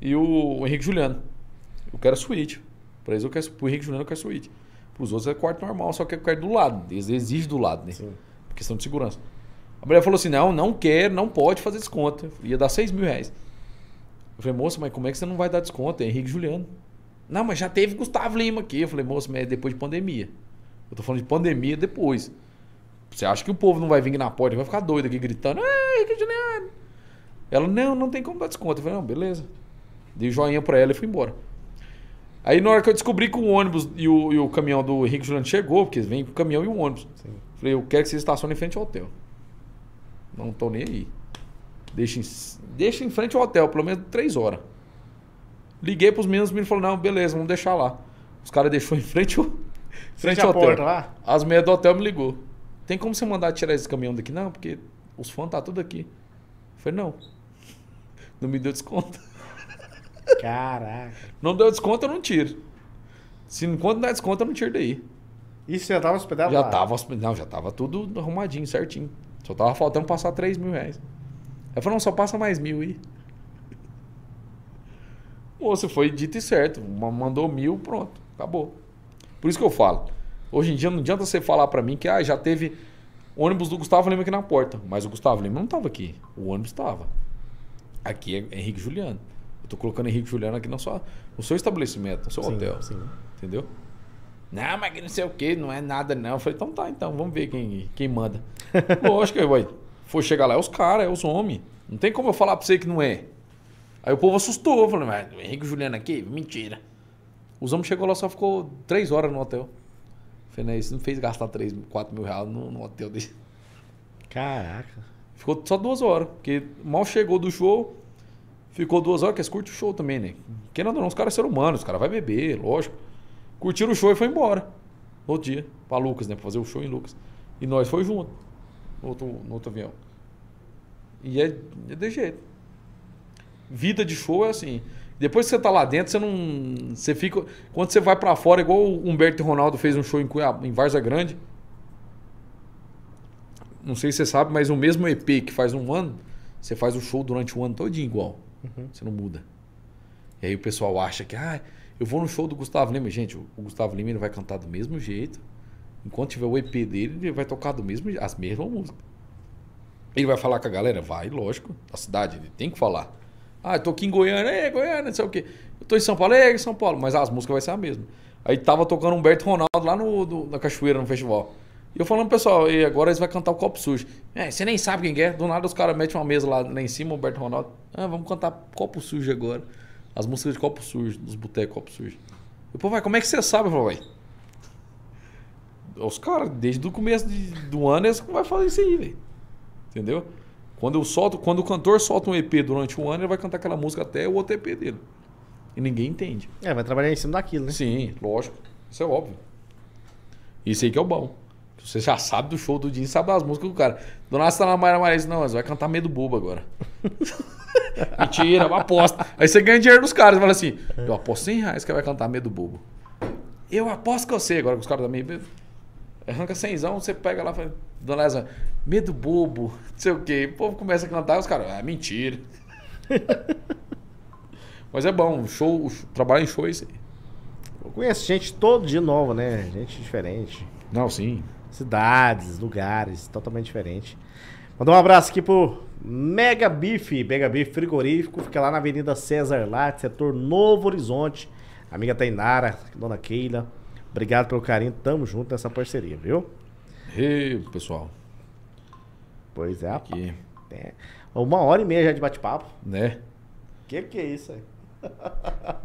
e o, o, Henrique Juliano. Eu quero suíte. Pra eles eu quero, pro Henrique Juliano eu quero suíte. Pros outros é quarto normal, só que eu é quero do lado. Eles exigem do lado, né? Sim questão de segurança. A mulher falou assim: não, não quer, não pode fazer desconto. Ia dar 6 mil reais. Eu falei, moça, mas como é que você não vai dar desconto? É Henrique Juliano. Não, mas já teve Gustavo Lima aqui. Eu falei, moça, mas é depois de pandemia. Eu tô falando de pandemia depois. Você acha que o povo não vai vir na porta, vai ficar doido aqui gritando, é Henrique Juliano. Ela, não, não tem como dar desconto. Eu falei, não, beleza. Dei joinha pra ela e fui embora. Aí na hora que eu descobri que o ônibus e o, e o caminhão do Henrique Juliano chegou, porque vem com o caminhão e o ônibus. Sim. Falei, eu quero que vocês estacionem em frente ao hotel. Não tô nem aí. Deixa em, deixa em frente ao hotel, pelo menos três horas. Liguei pros meninos, os meninos falaram, não, beleza, vamos deixar lá. Os caras deixou em frente, o, frente ao hotel. Porta, lá? As meias do hotel me ligou. Tem como você mandar tirar esse caminhão daqui? Não, porque os fãs tá tudo aqui. Eu falei, não. Não me deu desconto. Caraca. Não deu desconto, eu não tiro. Se enquanto dá desconto, eu não tiro daí. E você já estava hospedado já estava Tava, já estava tudo arrumadinho, certinho. Só tava faltando passar 3 mil reais. eu falei, não, só passa mais mil aí. Você foi dito e certo. Mandou mil, pronto. Acabou. Por isso que eu falo. Hoje em dia não adianta você falar para mim que ah, já teve ônibus do Gustavo Lima aqui na porta. Mas o Gustavo Lima não estava aqui. O ônibus estava. Aqui é Henrique Juliano. Eu tô colocando Henrique Juliano aqui no seu, no seu estabelecimento, no seu sim, hotel. Sim. Entendeu? Não, mas que não sei o que, não é nada não. Eu falei, então tá, então, vamos ver quem, quem manda. Lógico, eu, ué, foi chegar lá, é os caras, é os homens. Não tem como eu falar pra você que não é. Aí o povo assustou, falou, mas o Henrique Juliano aqui? Mentira. Os homens chegou lá, só ficou três horas no hotel. falei, né, isso não fez gastar três quatro mil reais no, no hotel desse. Caraca. Ficou só duas horas, porque mal chegou do show, ficou duas horas, que eles curtem o show também, né? Querendo ou não, os caras são humanos, os caras vão beber, lógico. Curtiram o show e foi embora. No outro dia, para Lucas, né? Pra fazer o show em Lucas. E nós foi junto, no outro, no outro avião. E é, é de jeito. Vida de show é assim. Depois que você tá lá dentro, você não. Você fica. Quando você vai para fora, igual o Humberto Ronaldo fez um show em, em Varza Grande. Não sei se você sabe, mas o mesmo EP que faz um ano, você faz o show durante o ano todinho igual. Uhum. Você não muda. E aí o pessoal acha que, ah, eu vou no show do Gustavo Lima. Gente, o Gustavo Lima ele vai cantar do mesmo jeito. Enquanto tiver o EP dele, ele vai tocar do mesmo as mesmas músicas. Ele vai falar com a galera? Vai, lógico. A cidade, ele tem que falar. Ah, eu tô aqui em Goiânia, é Goiânia, não sei o quê. Eu tô em São Paulo, é, é São Paulo. Mas as músicas vai ser a mesma. Aí tava tocando Humberto Ronaldo lá no, na Cachoeira, no festival. E eu falando, pessoal, e agora eles vão cantar o Copo Sujo. É, você nem sabe quem é. Do nada os caras metem uma mesa lá, lá em cima, Humberto Ronaldo. Ah, vamos cantar Copo Sujo agora. As músicas de copo sujo, dos botecos copo sujo. Eu, pô, vai, como é que você sabe? Eu falo, vai. Os caras, desde o começo de, do ano, eles vão fazer isso aí, velho. Entendeu? Quando eu solto, quando o cantor solta um EP durante um ano, ele vai cantar aquela música até o outro EP dele. E ninguém entende. É, vai trabalhar em cima daquilo, né? Sim, lógico. Isso é óbvio. Isso aí que é o bom. Você já sabe do show do dia e sabe das músicas do cara. Dona Santa Maria Maria não, mas vai cantar medo bobo agora. Mentira, é uma aposta. Aí você ganha dinheiro dos caras e fala assim: eu aposto 100 reais que vai cantar Medo Bobo. Eu aposto que eu sei, agora que os caras também. Arranca 100, você pega lá e fala: Dona Esa, medo bobo, não sei o quê. O povo começa a cantar os caras: ah, mentira. Mas é bom, show, trabalho em show é isso aí. Eu conheço gente todo dia nova, né? Gente diferente. Não, sim. Cidades, lugares, totalmente diferente. Mandar um abraço aqui pro Mega Bife, Mega Bife Frigorífico, fica lá na Avenida César Lattes, setor Novo Horizonte. Amiga Tainara, Dona Keila, obrigado pelo carinho, tamo junto nessa parceria, viu? E pessoal. Pois é, Aqui. É. Uma hora e meia já de bate-papo. Né? Que que é isso aí?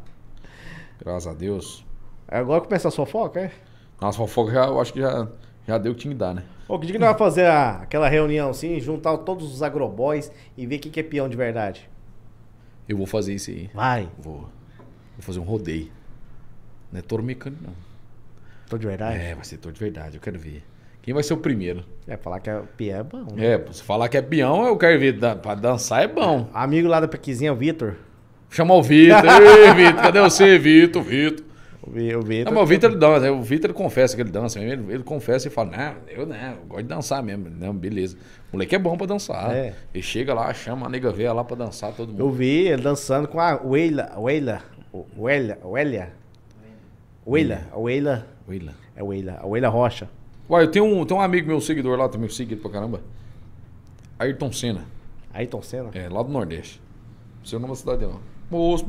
Graças a Deus. Agora começa a fofoca, é? Nossa, fofoca eu acho que já já deu o que tinha que dar, né? Ô, que dia que nós vamos fazer a- aquela reunião assim, juntar todos os agrobóis e ver quem que é peão de verdade? Eu vou fazer isso aí. Vai. Vou, vou fazer um rodeio. Não é touro mecânico, não. Tô de verdade. É, vai ser touro de verdade, eu quero ver. Quem vai ser o primeiro? É, falar que é peão é bom. né? É, se falar que é peão, eu quero ver. pra dançar é bom. Amigo lá da Pequizinha, o Vitor. Chamar o Vitor. Ei, Vitor, cadê você, Vitor? Vitor. O Vitor. Não, mas o Vitor dança, o Vitor confessa que ele dança Ele, ele confessa e fala: Não, eu não, eu gosto de dançar mesmo. Não, beleza. O moleque é bom pra dançar. É. Ele chega lá, chama a nega velha lá pra dançar todo mundo. Eu vi ele dançando com a Weila. Weila. Weila. Weila. Weila. Weila. É Weila. A Weila Rocha. Uai, eu tenho um, tenho um amigo meu, seguidor lá também, seguido pra caramba. Ayrton Senna. Ayrton Senna? É, lá do Nordeste. Não sei o nome da é cidade não. Moço,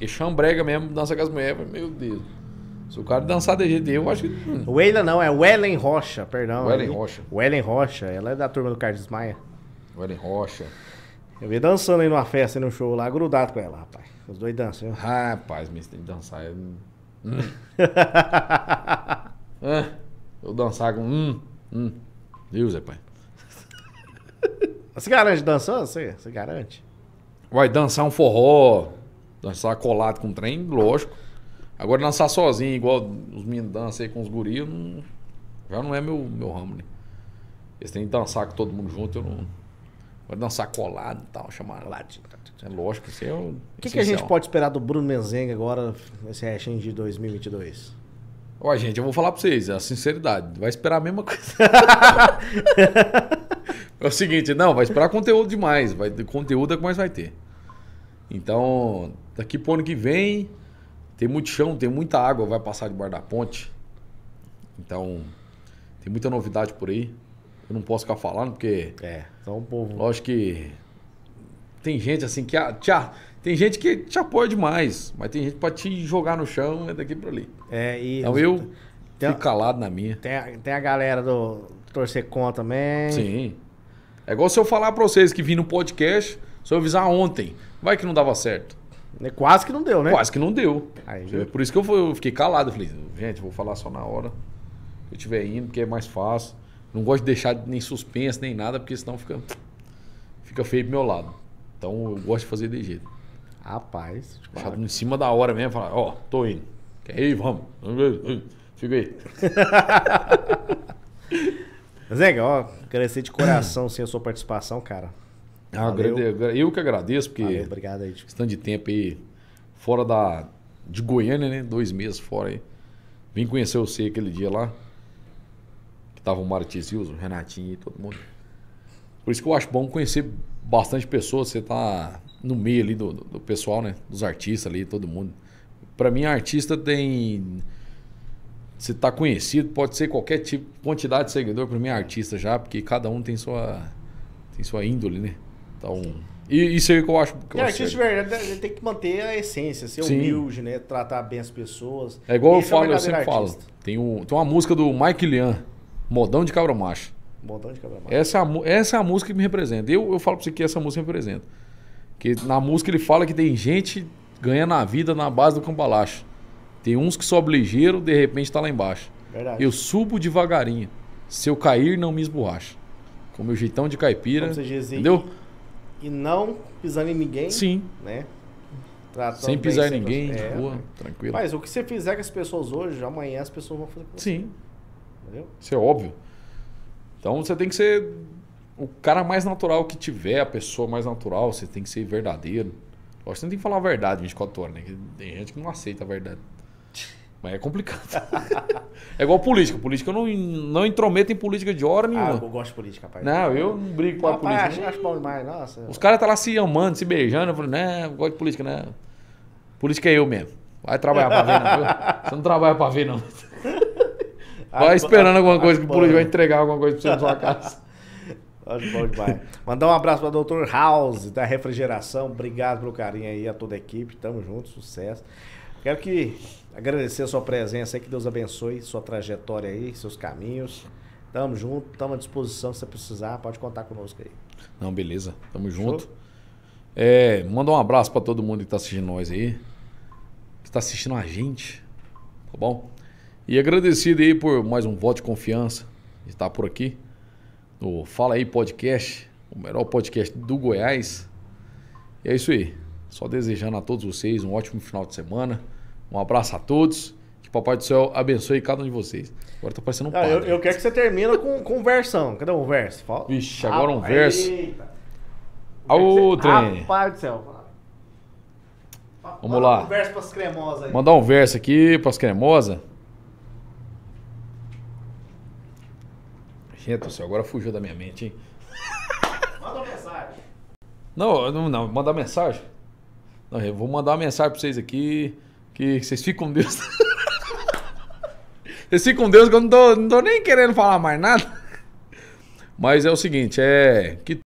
e chambrega mesmo, dança com as mulheres. Meu Deus. Se o cara dançar de jeito eu acho que. O Weila não, é Wellen Rocha, perdão. Wellen aí. Rocha. Wellen Rocha, ela é da turma do Carlos Maia. Wellen Rocha. Eu vi dançando aí numa festa, no num show lá, grudado com ela, rapaz. Os dois dançam. Viu? rapaz, mas tem que dançar. Eu, hum. eu dançar com. Hum, hum. Deus, é pai. Você garante dançando? Você, você garante? Vai dançar um forró. Dançar colado com o trem, lógico. Agora dançar sozinho, igual os meninos dançam aí com os guris, não, já não é meu, meu ramo, né? Eles têm que dançar com todo mundo junto, eu não. Agora dançar colado e tal, chamar lá de. É lógico, isso é o. O que, que, a gente pode esperar do Bruno Menzenga agora, esse Ashen de 2022? Ó, gente, eu vou falar pra vocês, é a sinceridade, vai esperar a mesma coisa. é o seguinte, não, vai esperar conteúdo demais, vai, conteúdo é o que mais vai ter. Então, Daqui pro ano que vem, tem muito chão, tem muita água, vai passar de guarda ponte. Então, tem muita novidade por aí. Eu não posso ficar falando, porque. É, só um povo. Lógico que. Tem gente assim que. A, tem gente que te apoia demais, mas tem gente pra te jogar no chão é daqui pra ali. É, e. Então eu tem, fico calado na minha. Tem a, tem a galera do Torcer com também. Sim. É igual se eu falar pra vocês que vim no podcast, se eu avisar ontem, vai que não dava certo. Né? Quase que não deu, né? Quase que não deu. Aí, é Por isso que eu, fui, eu fiquei calado. Eu falei, gente, vou falar só na hora que eu estiver indo, porque é mais fácil. Não gosto de deixar nem suspense, nem nada, porque senão fica, fica feio pro meu lado. Então eu gosto de fazer de jeito. Rapaz. Deixar em cima da hora mesmo, falar, ó, oh, tô indo. Quer ir? Vamos. Fica aí. Mas é legal, agradecer de coração sim, a sua participação, cara. Ah, eu que agradeço, porque. Valeu, obrigado aí. Tipo. de tempo aí, fora da. de Goiânia, né? Dois meses fora aí. Vim conhecer você aquele dia lá. Que tava o Mário Tizius, o Renatinho e todo mundo. Por isso que eu acho bom conhecer bastante pessoas. Você tá no meio ali do, do, do pessoal, né? Dos artistas ali, todo mundo. Para mim, artista tem. Você tá conhecido, pode ser qualquer tipo, quantidade de seguidor. Para mim, é artista já, porque cada um tem sua, tem sua índole, né? Então, e, isso aí que eu acho que eu artista acho. verdade né, tem que manter a essência, ser Sim. humilde, né? Tratar bem as pessoas. É igual Esse é eu falo, é eu sempre artista. falo. Tem, um, tem uma música do Mike Lian, Modão de Cabra Macho. Modão de Cabra Macho. Essa, é essa é a música que me representa. Eu, eu falo pra você que essa música me representa. Que na música ele fala que tem gente ganhando a vida na base do cambalacho. Tem uns que sobe ligeiro, de repente tá lá embaixo. Verdade. Eu subo devagarinho. Se eu cair, não me esborracha. Com meu jeitão de caipira. Como você diz, entendeu? e não pisando em ninguém. Sim. Né? Tratando sem pisar em ninguém, de é, boa, né? tranquilo. Mas o que você fizer com as pessoas hoje, amanhã as pessoas vão fazer com você. Sim. Entendeu? Isso é óbvio. Então você tem que ser o cara mais natural que tiver, a pessoa mais natural, você tem que ser verdadeiro. Lógico que você não tem que falar a verdade 24 horas, né? Tem gente que não aceita a verdade. Mas é complicado. é igual política. Política eu não, não intrometo em política de hora nenhuma. Ah, eu gosto de política, rapaz. Não, eu não brigo com a política. Acho, acho bom demais, nossa. Os caras estão tá lá se amando, se beijando. Eu falo, né, gosto de política, né? Política é eu mesmo. Vai trabalhar pra ver, não. Você não trabalha pra ver, não. Vai esperando alguma coisa que o político vai entregar alguma coisa pra você na sua casa. Acho bom demais. Mandar um abraço para o Dr. House da Refrigeração. Obrigado pelo carinho aí a toda a equipe. Tamo junto, sucesso. Quero que agradecer a sua presença aí, que Deus abençoe sua trajetória aí, seus caminhos. Tamo junto, tamo à disposição se você precisar, pode contar conosco aí. Não, beleza, tamo junto. É, manda um abraço para todo mundo que tá assistindo nós aí, que tá assistindo a gente, tá bom? E agradecido aí por mais um voto de confiança, estar tá por aqui no Fala Aí Podcast, o melhor podcast do Goiás. E é isso aí. Só desejando a todos vocês um ótimo final de semana. Um abraço a todos. Que o Papai do Céu abençoe cada um de vocês. Agora tá parecendo um ah, padre. Eu, eu, quero que você termine com, com um versão. Cadê um verso? Fala. Vixe, agora ah, um verso. Eita. outro, trem. Papai do Céu. Vamos Manda lá. Um verso pras cremosas aí. Mandar um verso aqui pras cremosas. Gente do céu, agora fugiu da minha mente, hein? Manda uma mensagem. Não, não, não, mandar mensagem. Não, eu vou mandar uma mensagem para vocês aqui que vocês ficam com Deus. vocês ficam com Deus que eu não tô, não tô nem querendo falar mais nada. Mas é o seguinte, é que